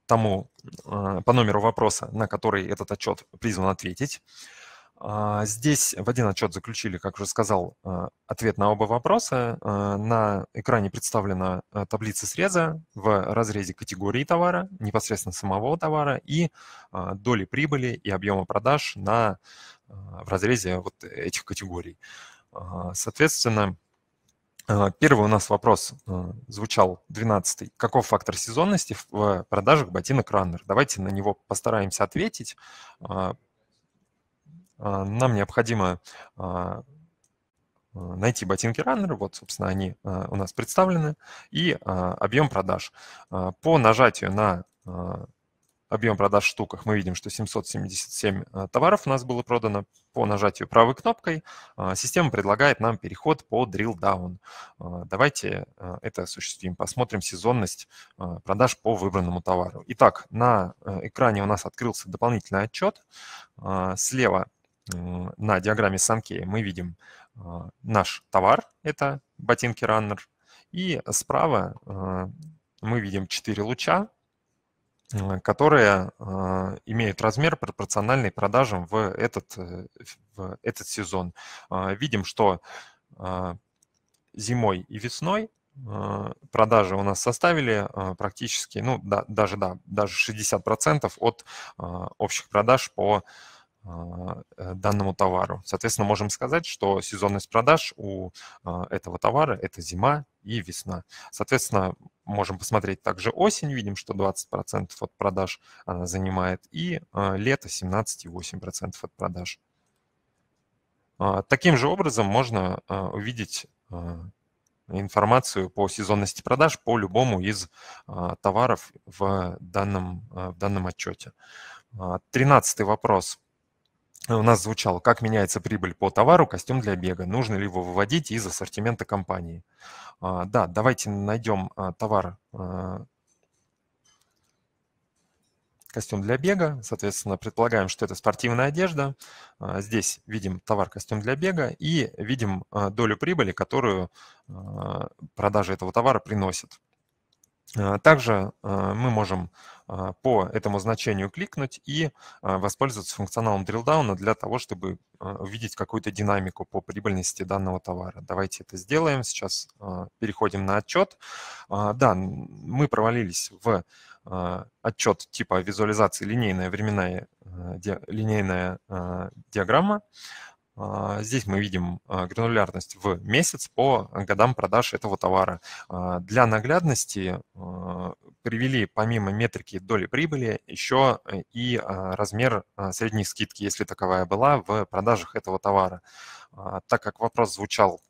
тому, по номеру вопроса, на который этот отчет призван ответить. А, здесь в один отчет заключили, как уже сказал, а, ответ на оба вопроса. А, на экране представлена таблица среза в разрезе категории товара, непосредственно самого товара и доли прибыли и объема продаж на, в разрезе вот этих категорий. Соответственно, первый у нас вопрос звучал 12. Каков фактор сезонности в продажах ботинок Runner? Давайте на него постараемся ответить а, нам необходимо а, а, найти ботинки раннеры, вот, собственно, они у нас представлены, и объем продаж. По нажатию на объем продаж в штуках мы видим, что 777 товаров у нас было продано. По нажатию правой кнопкой система предлагает нам переход по drill down. Давайте это осуществим. Посмотрим сезонность продаж по выбранному товару. Итак, на э, экране у нас открылся дополнительный отчет. Слева Э, на диаграмме Санкея мы видим э, наш товар, это ботинки Runner, и справа э, мы видим 4 луча, которые имеют размер пропорциональный продажам в этот, в этот сезон. Видим, что зимой и весной продажи у нас составили практически, ну, да, даже, да, даже 60% от общих продаж по а, э, данному товару. Соответственно, можем сказать, что сезонность продаж у а, этого товара – это зима и весна. Соответственно, можем посмотреть также осень, видим, что 20% от продаж она занимает, и а, лето 17,8% от продаж. Таким же образом можно увидеть информацию по сезонности продаж по любому из товаров в данном, в данном отчете. Тринадцатый вопрос у нас звучало, как меняется прибыль по товару, костюм для бега, нужно ли его выводить из ассортимента компании. А, да, давайте найдем а, товар а, костюм для бега, соответственно, предполагаем, что это спортивная одежда. Здесь видим товар костюм для бега и видим долю прибыли, которую продажа этого товара приносит. А, также а, мы можем а, по этому значению кликнуть и воспользоваться функционалом дрилдаuna для того, чтобы увидеть какую-то динамику по прибыльности данного товара. Давайте это сделаем. Сейчас переходим на отчет. Да, мы провалились в отчет типа визуализации линейная временная линейная диаграмма. А, здесь мы видим а, гранулярность в месяц по годам продаж этого товара. А, для наглядности привели помимо метрики доли прибыли еще э, и размер средней скидки, если таковая была, в продажах этого товара. Так как вопрос звучал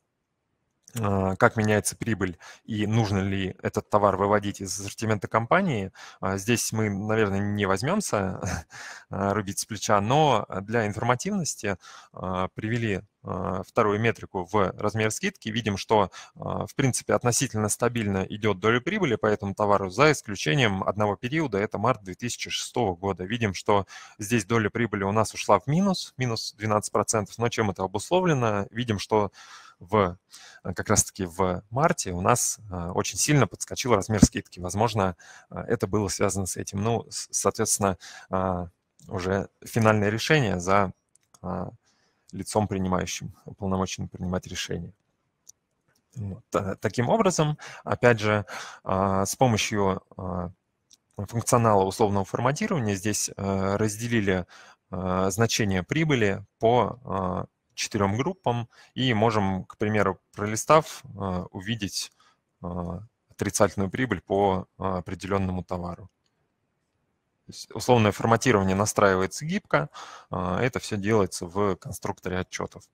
а, как меняется прибыль и нужно ли этот товар выводить из ассортимента компании. А, здесь мы, наверное, не возьмемся а, рубить с плеча, но для информативности привели вторую метрику в размер скидки, видим, что, в принципе, относительно стабильно идет доля прибыли по этому товару, за исключением одного периода, это март 2006 года. Видим, что здесь доля прибыли у нас ушла в минус, минус 12%, но чем это обусловлено? Видим, что в, э, как раз-таки в марте у нас э, очень сильно подскочил размер скидки. Возможно, э, это было связано с этим. Ну, соответственно, а, уже финальное решение за а, лицом принимающим, уполномоченным принимать решение. Вот. Таким образом, опять же, а, с помощью функционала условного форматирования здесь разделили значение прибыли по четырем группам и можем, к примеру, пролистав, э, увидеть э, отрицательную прибыль по э, определенному товару. Условное форматирование настраивается гибко, а это все делается в конструкторе отчетов.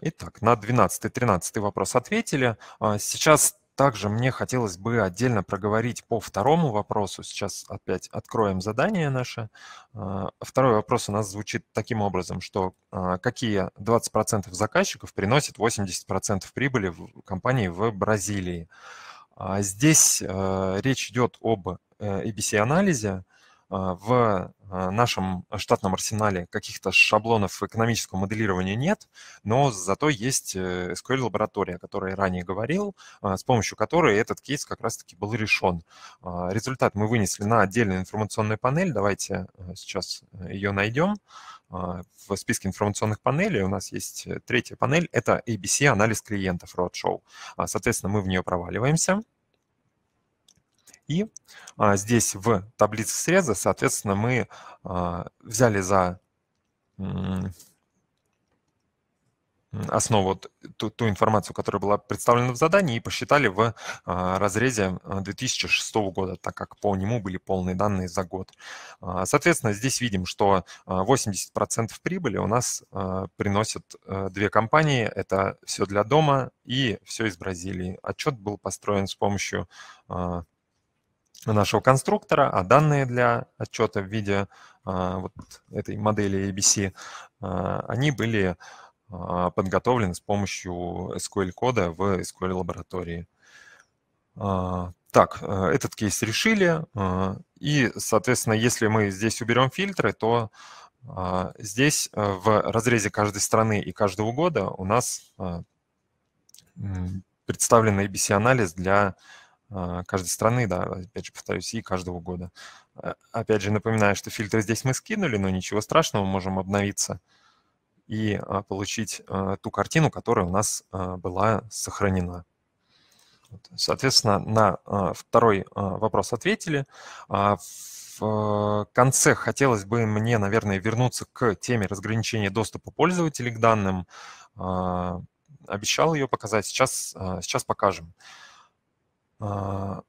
Итак, на 12-13 вопрос ответили. Сейчас также мне хотелось бы отдельно проговорить по второму вопросу. Сейчас опять откроем задание наше. А, второй вопрос у нас звучит таким образом, что а, какие 20% заказчиков приносят 80% прибыли в компании в Бразилии. А, здесь э, речь идет об э, ABC-анализе, а, в а, нашем штатном арсенале каких-то шаблонов экономического моделирования нет, но зато есть SQL-лаборатория, э, о которой я ранее говорил, а, с помощью которой этот кейс как раз-таки был решен. Результат мы вынесли на отдельную информационную панель. Давайте э, сейчас ее найдем. В списке информационных панелей у нас есть э, третья панель. Это ABC-анализ клиентов Roadshow. Соответственно, мы в нее проваливаемся. И а, здесь в таблице среза, соответственно, мы а, взяли за основу, ту, ту информацию, которая была представлена в задании, и посчитали в а, разрезе 2006 а, года, так как по нему были полные данные за год. А, соответственно, здесь видим, что 80% а, прибыли у нас а, приносят а, две компании. Это все для дома и все из Бразилии. Отчет был построен с помощью нашего конструктора, а данные для отчета в виде а, вот этой модели ABC, а, они были а, подготовлены с помощью SQL-кода в SQL-лаборатории. Так, э, этот кейс решили, и, соответственно, если мы здесь уберем фильтры, то здесь э, в разрезе каждой страны и каждого года у нас представлен ABC-анализ для а, каждой страны, да, опять же, повторюсь, и каждого года. А, опять же, напоминаю, что фильтры здесь мы скинули, но ничего страшного, мы можем обновиться и а, получить ту картину, которая у нас была сохранена. Соответственно, на второй вопрос ответили. В конце хотелось бы мне, наверное, вернуться к теме разграничения доступа пользователей к данным. Обещал ее показать, сейчас, сейчас Покажем. А,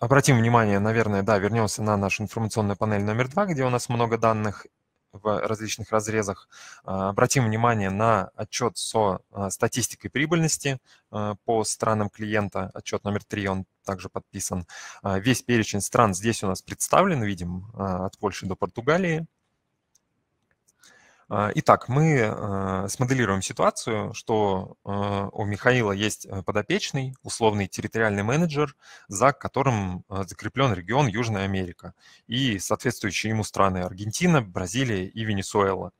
обратим внимание, наверное, да, вернемся на нашу информационную панель номер два, где у нас много данных в различных разрезах. А, обратим внимание на отчет со а, статистикой прибыльности по странам клиента. Отчет номер три, он также подписан. Весь перечень стран здесь у нас представлен, видим, от Польши до Португалии. А, итак, мы а, смоделируем ситуацию, что а, у Михаила есть подопечный, условный территориальный менеджер, за которым закреплен регион Южная Америка и соответствующие ему страны Аргентина, Бразилия и Венесуэла.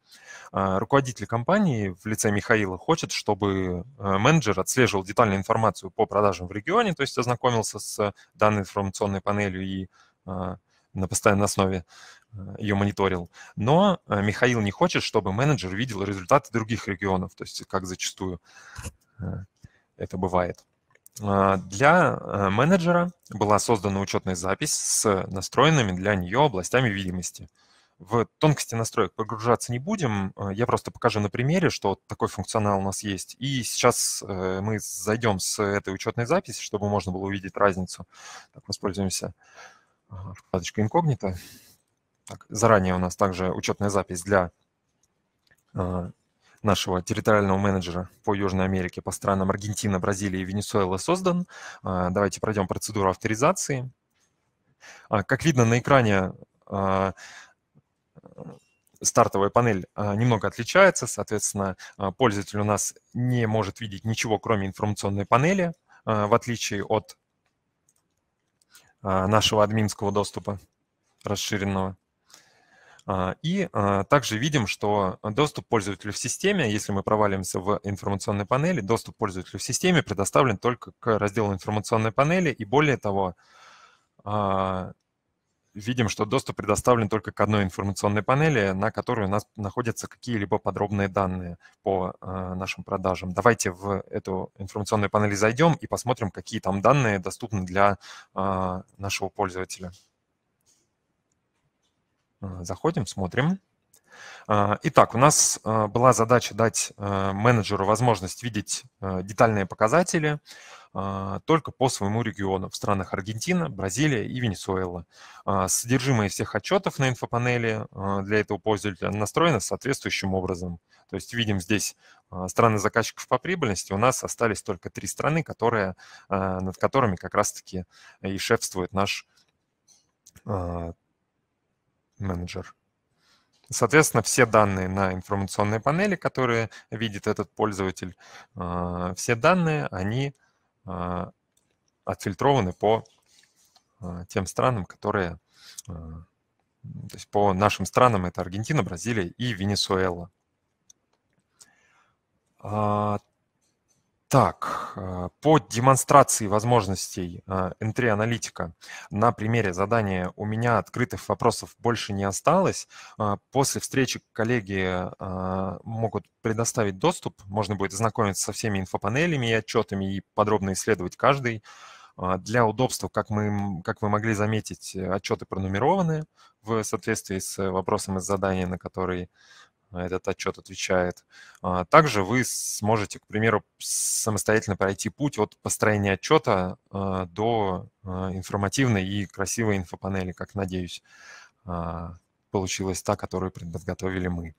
Руководитель компании в лице Михаила хочет, чтобы менеджер отслеживал детальную информацию по продажам в регионе, то есть ознакомился с данной информационной панелью и на постоянной основе Э, ее мониторил. Но э, Михаил не хочет, чтобы менеджер видел результаты других регионов, то есть как зачастую э, это бывает. А, для менеджера была создана учетная запись с настроенными для нее областями видимости. В тонкости настроек погружаться не будем. Я просто покажу на примере, что такой функционал у нас есть. И сейчас мы зайдем с этой учетной записи, чтобы можно было увидеть разницу. Так, воспользуемся а, вкладочкой инкогнито. Так, заранее у нас также учетная запись для а, нашего территориального менеджера по Южной Америке, по странам Аргентина, Бразилия и Венесуэла создан. А, давайте пройдем процедуру авторизации. А, как видно на экране, стартовая панель немного отличается, соответственно, пользователь у нас не может видеть ничего, кроме информационной панели, в отличие от нашего админского доступа расширенного. А, и а, также видим, что доступ пользователя в системе, если мы провалимся в информационной панели, доступ пользователя в системе предоставлен только к разделу информационной панели. И более того, а, видим, что доступ предоставлен только к одной информационной панели, на которой у нас находятся какие-либо подробные данные по нашим продажам. Давайте в эту информационную панель зайдем и посмотрим, какие там данные доступны для нашего пользователя. Э, заходим, смотрим. Э, итак, у нас э, была задача дать менеджеру возможность видеть детальные показатели только по своему региону в странах Аргентина, Бразилия и Венесуэла. Содержимое всех отчетов на инфопанели для этого пользователя настроено соответствующим образом. То есть видим здесь страны заказчиков по прибыльности. У нас остались только три страны, которые, над которыми как раз-таки и шефствует наш менеджер. Соответственно, все данные на информационной панели, которые видит этот пользователь, э, все данные, они э, отфильтрованы по э, тем странам, которые... То есть по нашим странам это Аргентина, Бразилия и Венесуэла. А так, э, по демонстрации возможностей Entry э, аналитика на примере задания у меня открытых вопросов больше не осталось. Э, после встречи коллеги могут предоставить доступ, можно будет ознакомиться со всеми инфопанелями и отчетами и подробно исследовать каждый. Для удобства, как, мы, как вы могли заметить, отчеты пронумерованы в соответствии с вопросом из задания, на который этот отчет отвечает. А, также вы сможете, к примеру, самостоятельно пройти путь от построения отчета а, до а, информативной и красивой инфопанели, как, надеюсь, получилась та, которую подготовили мы.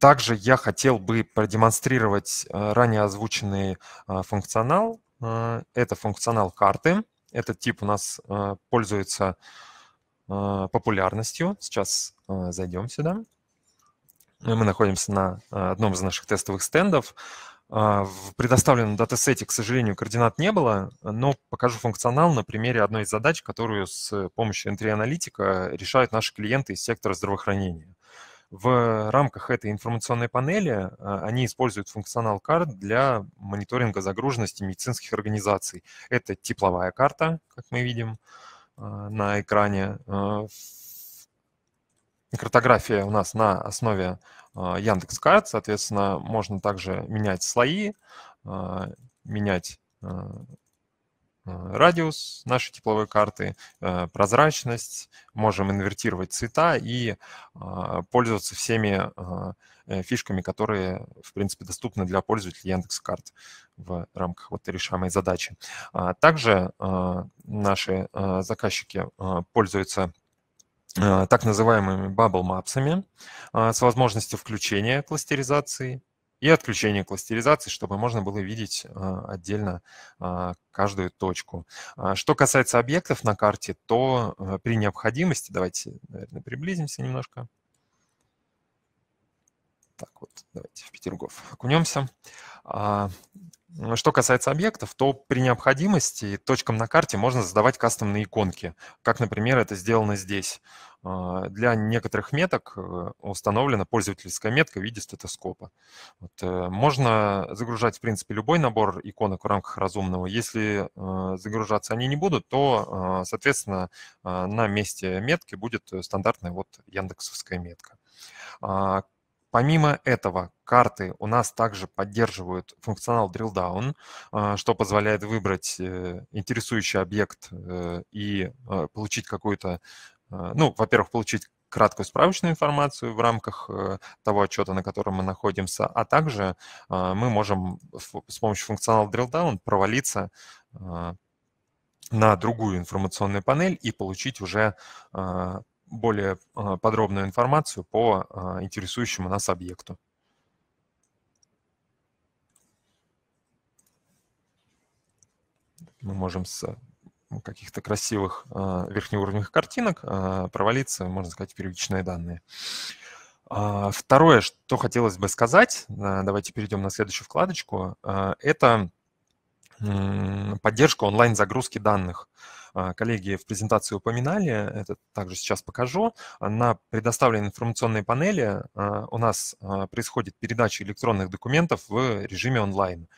Также я хотел бы продемонстрировать ранее озвученный функционал. Это функционал карты. Этот тип у нас пользуется а, популярностью. Сейчас а, зайдем сюда. Ну, мы находимся на а, одном из наших тестовых стендов. В предоставленном датасете, к сожалению, координат не было, но покажу функционал на примере одной из задач, которую с помощью Entry Аналитика решают наши клиенты из сектора здравоохранения. В рамках этой информационной панели они используют функционал карт для мониторинга загруженности медицинских организаций. Это тепловая карта, как мы видим, а, на экране. А, картография у нас на основе а, Яндекс.Карт, соответственно, можно также менять слои, менять радиус нашей тепловой карты, прозрачность, можем инвертировать цвета и пользоваться всеми Э, фишками, которые, в принципе, доступны для пользователей Яндекс.Карт в рамках вот решаемой задачи. А также а, наши а, заказчики пользуются так называемыми bubble мапсами с возможностью включения кластеризации и отключения кластеризации, чтобы можно было видеть отдельно каждую точку. Что касается объектов на карте, то э, при необходимости, давайте, наверное, приблизимся немножко – так вот, давайте в Петергоф окунемся. А, ну, что касается объектов, то при необходимости точкам на карте можно задавать кастомные иконки, как, например, это сделано здесь. А, для некоторых меток э, установлена пользовательская метка в виде стетоскопа. Вот. Э, можно загружать, в принципе, любой набор иконок в рамках разумного. Если э, загружаться они не будут, то, соответственно, на месте метки будет стандартная вот яндексовская метка. А, Помимо этого, карты у нас также поддерживают функционал drill down, а, что позволяет выбрать э, интересующий объект э, и а, получить какую-то, а, ну, во-первых, получить краткую справочную информацию в рамках э, того отчета, на котором мы находимся, а также мы можем с помощью функционала drill-down провалиться на другую информационную панель и получить уже более а, подробную информацию по а, интересующему нас объекту. Мы можем с а, каких-то красивых верхнеуровневых картинок провалиться, можно сказать, первичные данные. Второе, что хотелось бы сказать, давайте перейдем на следующую вкладочку, это поддержку онлайн-загрузки данных. А, коллеги в презентации упоминали, это также сейчас покажу. На предоставленной информационной панели а, у нас а, происходит передача электронных документов в режиме онлайн.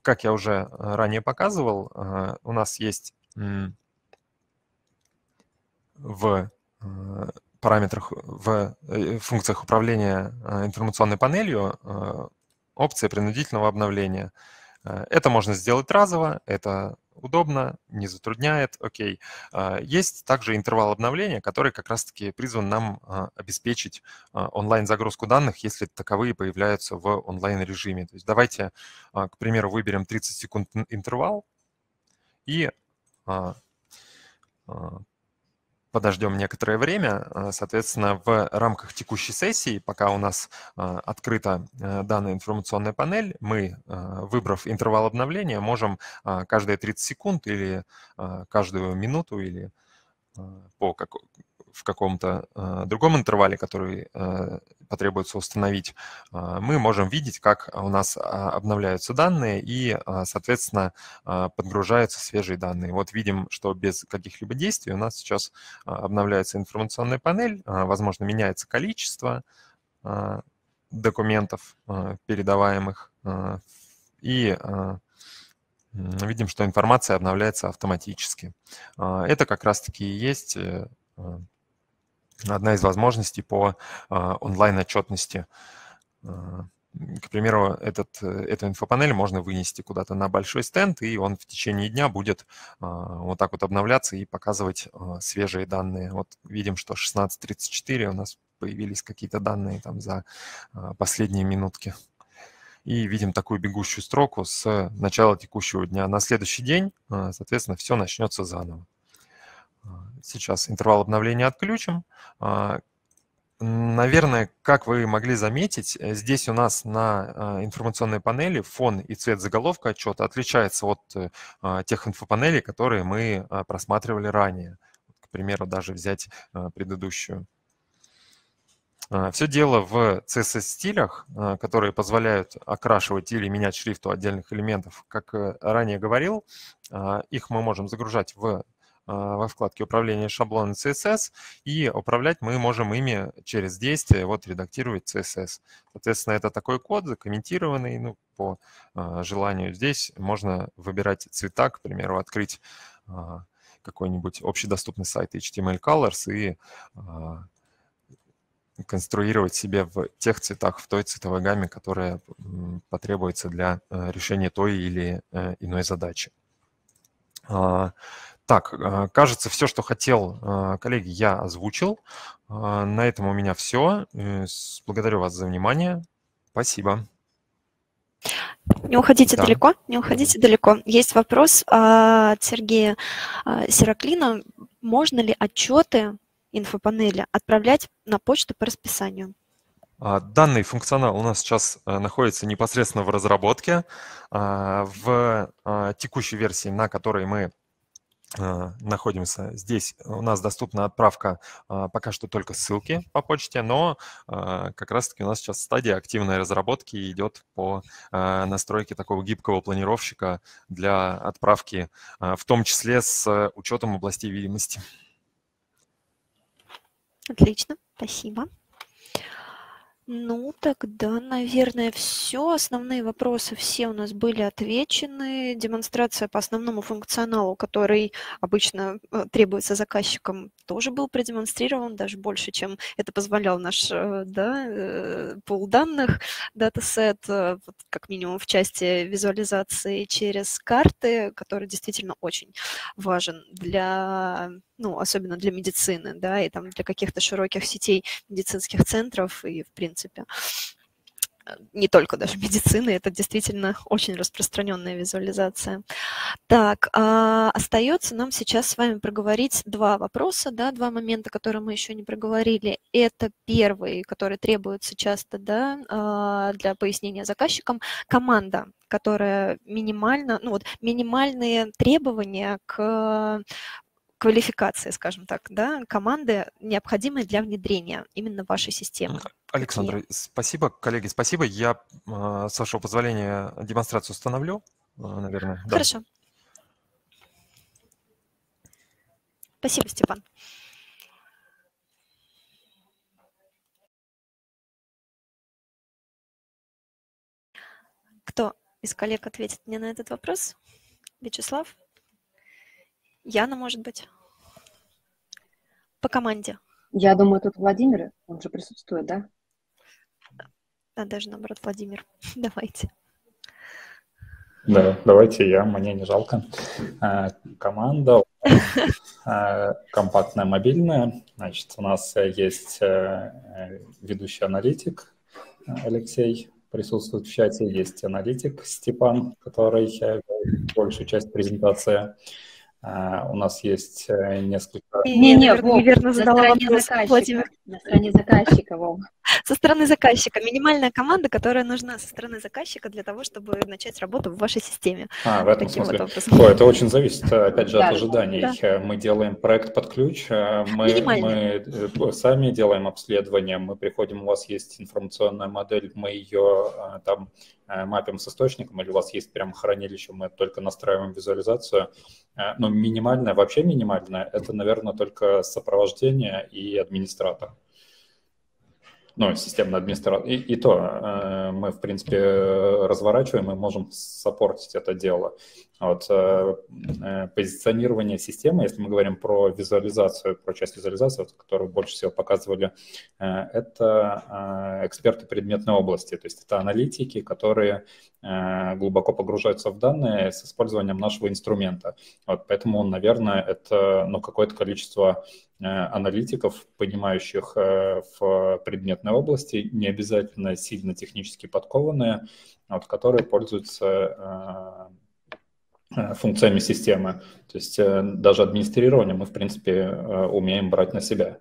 Как я уже ранее показывал, у нас есть в параметрах, в э, функциях управления информационной панелью опция принудительного обновления – Э, это можно сделать разово, это удобно, не затрудняет, окей. Э, есть также интервал обновления, который как раз-таки призван нам э, обеспечить онлайн-загрузку данных, если таковые появляются в онлайн-режиме. То есть давайте, к примеру, выберем 30 секунд интервал и подождем некоторое время. А, соответственно, в рамках текущей сессии, пока у нас а, открыта э, данная информационная панель, мы, а, выбрав интервал обновления, можем каждые 30 секунд или каждую минуту или по в каком-то э, другом интервале, который э, потребуется установить, э, мы можем видеть, как у нас а, обновляются данные и, э, соответственно, э, подгружаются свежие данные. Вот видим, что без каких-либо действий у нас сейчас обновляется информационная панель, э, возможно, меняется количество э, документов, э, передаваемых, э, и э, видим, что информация обновляется автоматически. Это как раз-таки и есть э, одна из возможностей по э, онлайн-отчетности. Э, к примеру, этот, э, эту инфопанель можно вынести куда-то на большой стенд, и он в течение дня будет вот так вот обновляться и показывать свежие данные. Вот видим, что 16.34 у нас появились какие-то данные там за последние минутки. И видим такую бегущую строку с начала текущего дня. На следующий день, соответственно, все начнется заново. Э, сейчас интервал обновления отключим. А, наверное, как вы могли заметить, э, здесь у нас на э, информационной панели фон и цвет заголовка отчета отличается от а, тех инфопанелей, которые мы а, просматривали ранее. К примеру, даже взять предыдущую. Все дело в CSS-стилях, которые позволяют окрашивать или менять шрифт у отдельных элементов. Как ранее говорил, их мы можем загружать в а, во вкладке управления шаблоны CSS», и управлять мы можем ими через действие, вот редактировать CSS. Соответственно, это такой код, закомментированный ну, по а, желанию. Здесь можно выбирать цвета, к примеру, открыть а, какой-нибудь общедоступный сайт HTML Colors и конструировать себе в тех цветах, в той цветовой гамме, которая потребуется для э, решения той или э, иной задачи. Так, а, кажется, все, что хотел, а, коллеги, я озвучил. А, на этом у меня все. Э, благодарю вас за внимание. Спасибо. Не уходите да. далеко, не уходите далеко. Есть вопрос от Сергея Сироклина. Можно ли отчеты инфопанели отправлять на почту по расписанию? Данный функционал у нас сейчас э, находится непосредственно в разработке. В текущей версии, на которой мы Э, находимся здесь. У нас доступна отправка а, пока что только ссылки по почте, но а, как раз-таки у нас сейчас стадия активной разработки идет по а, настройке такого гибкого планировщика для отправки, в том числе с учетом областей видимости. Отлично, спасибо. Ну, тогда, наверное, все. Основные вопросы все у нас были отвечены. Демонстрация по основному функционалу, который обычно э, требуется заказчикам, тоже был продемонстрирован, даже больше, чем это позволял наш э, да, э, пул данных, датасет, вот, как минимум в части визуализации через карты, который действительно очень важен для ну, особенно для медицины, да, и там для каких-то широких сетей медицинских центров и, в принципе, э, не только даже медицины, это действительно очень распространенная визуализация. Так, а остается нам сейчас с вами проговорить два вопроса, да, два момента, которые мы еще не проговорили. Это первый, который требуется часто да, а, для пояснения заказчикам, команда, которая минимально, ну вот минимальные требования к квалификация, скажем так, да, команды, необходимые для внедрения именно вашей системы. Александр, Какие? спасибо, коллеги, спасибо. Я, а, с вашего позволения, демонстрацию установлю, а, наверное. Хорошо. Да. Спасибо, Степан. Кто из коллег ответит мне на этот вопрос? Вячеслав? Яна, может быть? По команде. Я думаю, тут Владимир, он же присутствует, да? Да, даже наоборот, Владимир, давайте. Да, давайте я, мне не жалко. А, команда а, компактная, мобильная. Значит, у нас э, есть э, э, ведущий аналитик Алексей, присутствует в чате, есть аналитик Степан, который большую часть презентации а, у нас есть э, несколько... Не-не-не, неверно задала вопрос, Владимир. На стороне заказчика, Вов. Со стороны заказчика. Минимальная команда, которая нужна со стороны заказчика для того, чтобы начать работу в вашей системе. А, в этом Таким смысле. Вот О, это очень зависит, э, опять же, да, от ожиданий. Да. Э, мы делаем проект под ключ, мы, мы сами делаем обследование, мы приходим, у вас есть информационная модель, мы ее там мапим с источником, или у вас есть прям хранилище, мы только настраиваем визуализацию. А, но ну, минимальное, вообще минимальное, это, наверное, только сопровождение и администратор ну, системный администратор, и, и то э, мы, в принципе, разворачиваем и можем сопортить это дело. Вот, э, э, позиционирование системы, если мы говорим про визуализацию, про часть визуализации, вот, которую больше всего показывали, э, это э, эксперты предметной области, то есть это аналитики, которые э, глубоко погружаются в данные с использованием нашего инструмента. Вот, поэтому, наверное, это ну, какое-то количество Э, аналитиков, понимающих э, в предметной области, не обязательно сильно технически подкованные, вот, которые пользуются э, функциями системы. То есть даже администрирование мы, в принципе, умеем брать на себя.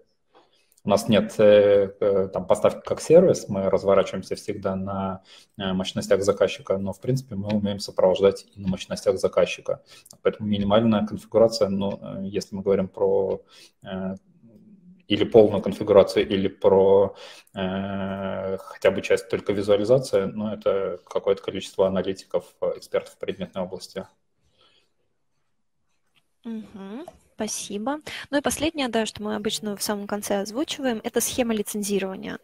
У нас нет э, там поставки как сервис, мы разворачиваемся всегда на э, мощностях заказчика, но в принципе мы умеем сопровождать и на мощностях заказчика. Поэтому минимальная конфигурация, ну, э, если мы говорим про или полную конфигурацию, или про э, хотя бы часть только визуализации, но ну, это какое-то количество аналитиков, экспертов в предметной области. Угу. Спасибо. Ну и последнее, да, что мы обычно в самом конце озвучиваем, это схема лицензирования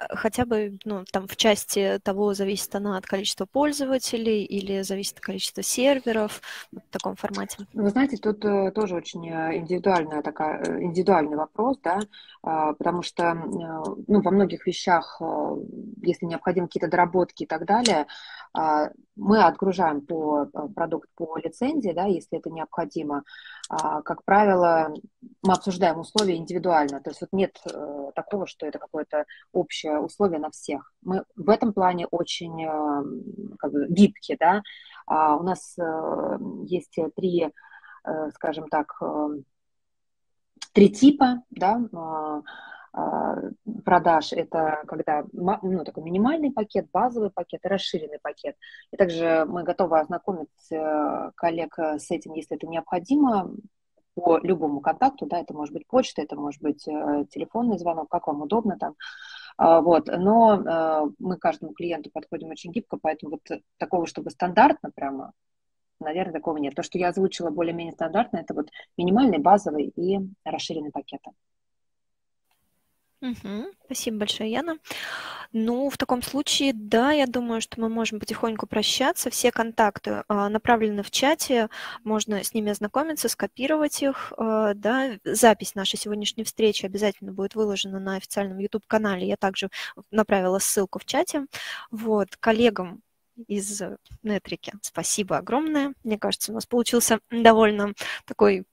э, хотя бы ну, там, в части того, зависит она от количества пользователей или зависит от количества серверов в таком формате? Вы знаете, тут э, тоже очень э, индивидуальная такая, индивидуальный вопрос, да, потому что ну, во многих вещах, если необходимы какие-то доработки и так далее, мы отгружаем по продукт по лицензии, да, если это необходимо. А, как правило, мы обсуждаем условия индивидуально. То есть вот нет э, такого, что это какое-то общее условие на всех. Мы в этом плане очень э, как бы, гибкие. Да? А, у нас э, есть три, скажем так, три типа, да, а, а, продаж – это когда ну, такой минимальный пакет, базовый пакет и расширенный пакет. И также мы готовы ознакомить э, коллег э, с этим, если это необходимо, по любому контакту, да, это может быть почта, это может быть э, телефонный звонок, как вам удобно там. А, вот, но мы каждому клиенту подходим очень гибко, поэтому вот такого, чтобы стандартно прямо, наверное, такого нет. То, что я озвучила более-менее стандартно, это вот минимальный, базовый и расширенный пакеты. Угу. Спасибо большое, Яна. Ну, в таком случае, да, я думаю, что мы можем потихоньку прощаться. Все контакты а, направлены в чате, можно с ними ознакомиться, скопировать их. А, да, запись нашей сегодняшней встречи обязательно будет выложена на официальном YouTube-канале. Я также направила ссылку в чате. Вот, коллегам из Нетрики спасибо огромное. Мне кажется, у нас получился довольно такой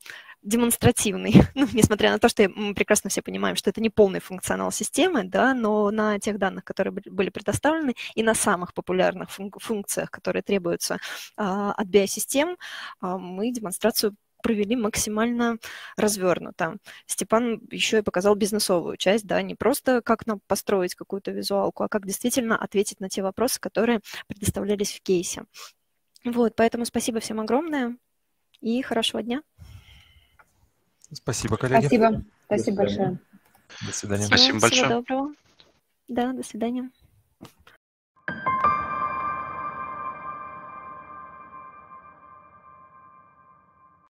демонстративный, ну, несмотря на то, что мы прекрасно все понимаем, что это не полный функционал системы, да, но на тех данных, которые были предоставлены, и на самых популярных функ- функциях, которые требуются а, от биосистем, систем а, мы демонстрацию провели максимально развернуто. Степан еще и показал бизнесовую часть, да, не просто как нам построить какую-то визуалку, а как действительно ответить на те вопросы, которые предоставлялись в кейсе. Вот, поэтому спасибо всем огромное и хорошего дня. Спасибо, коллеги. Спасибо. Спасибо большое. До свидания. Всего, Спасибо большое. Всего доброго. Да, до свидания.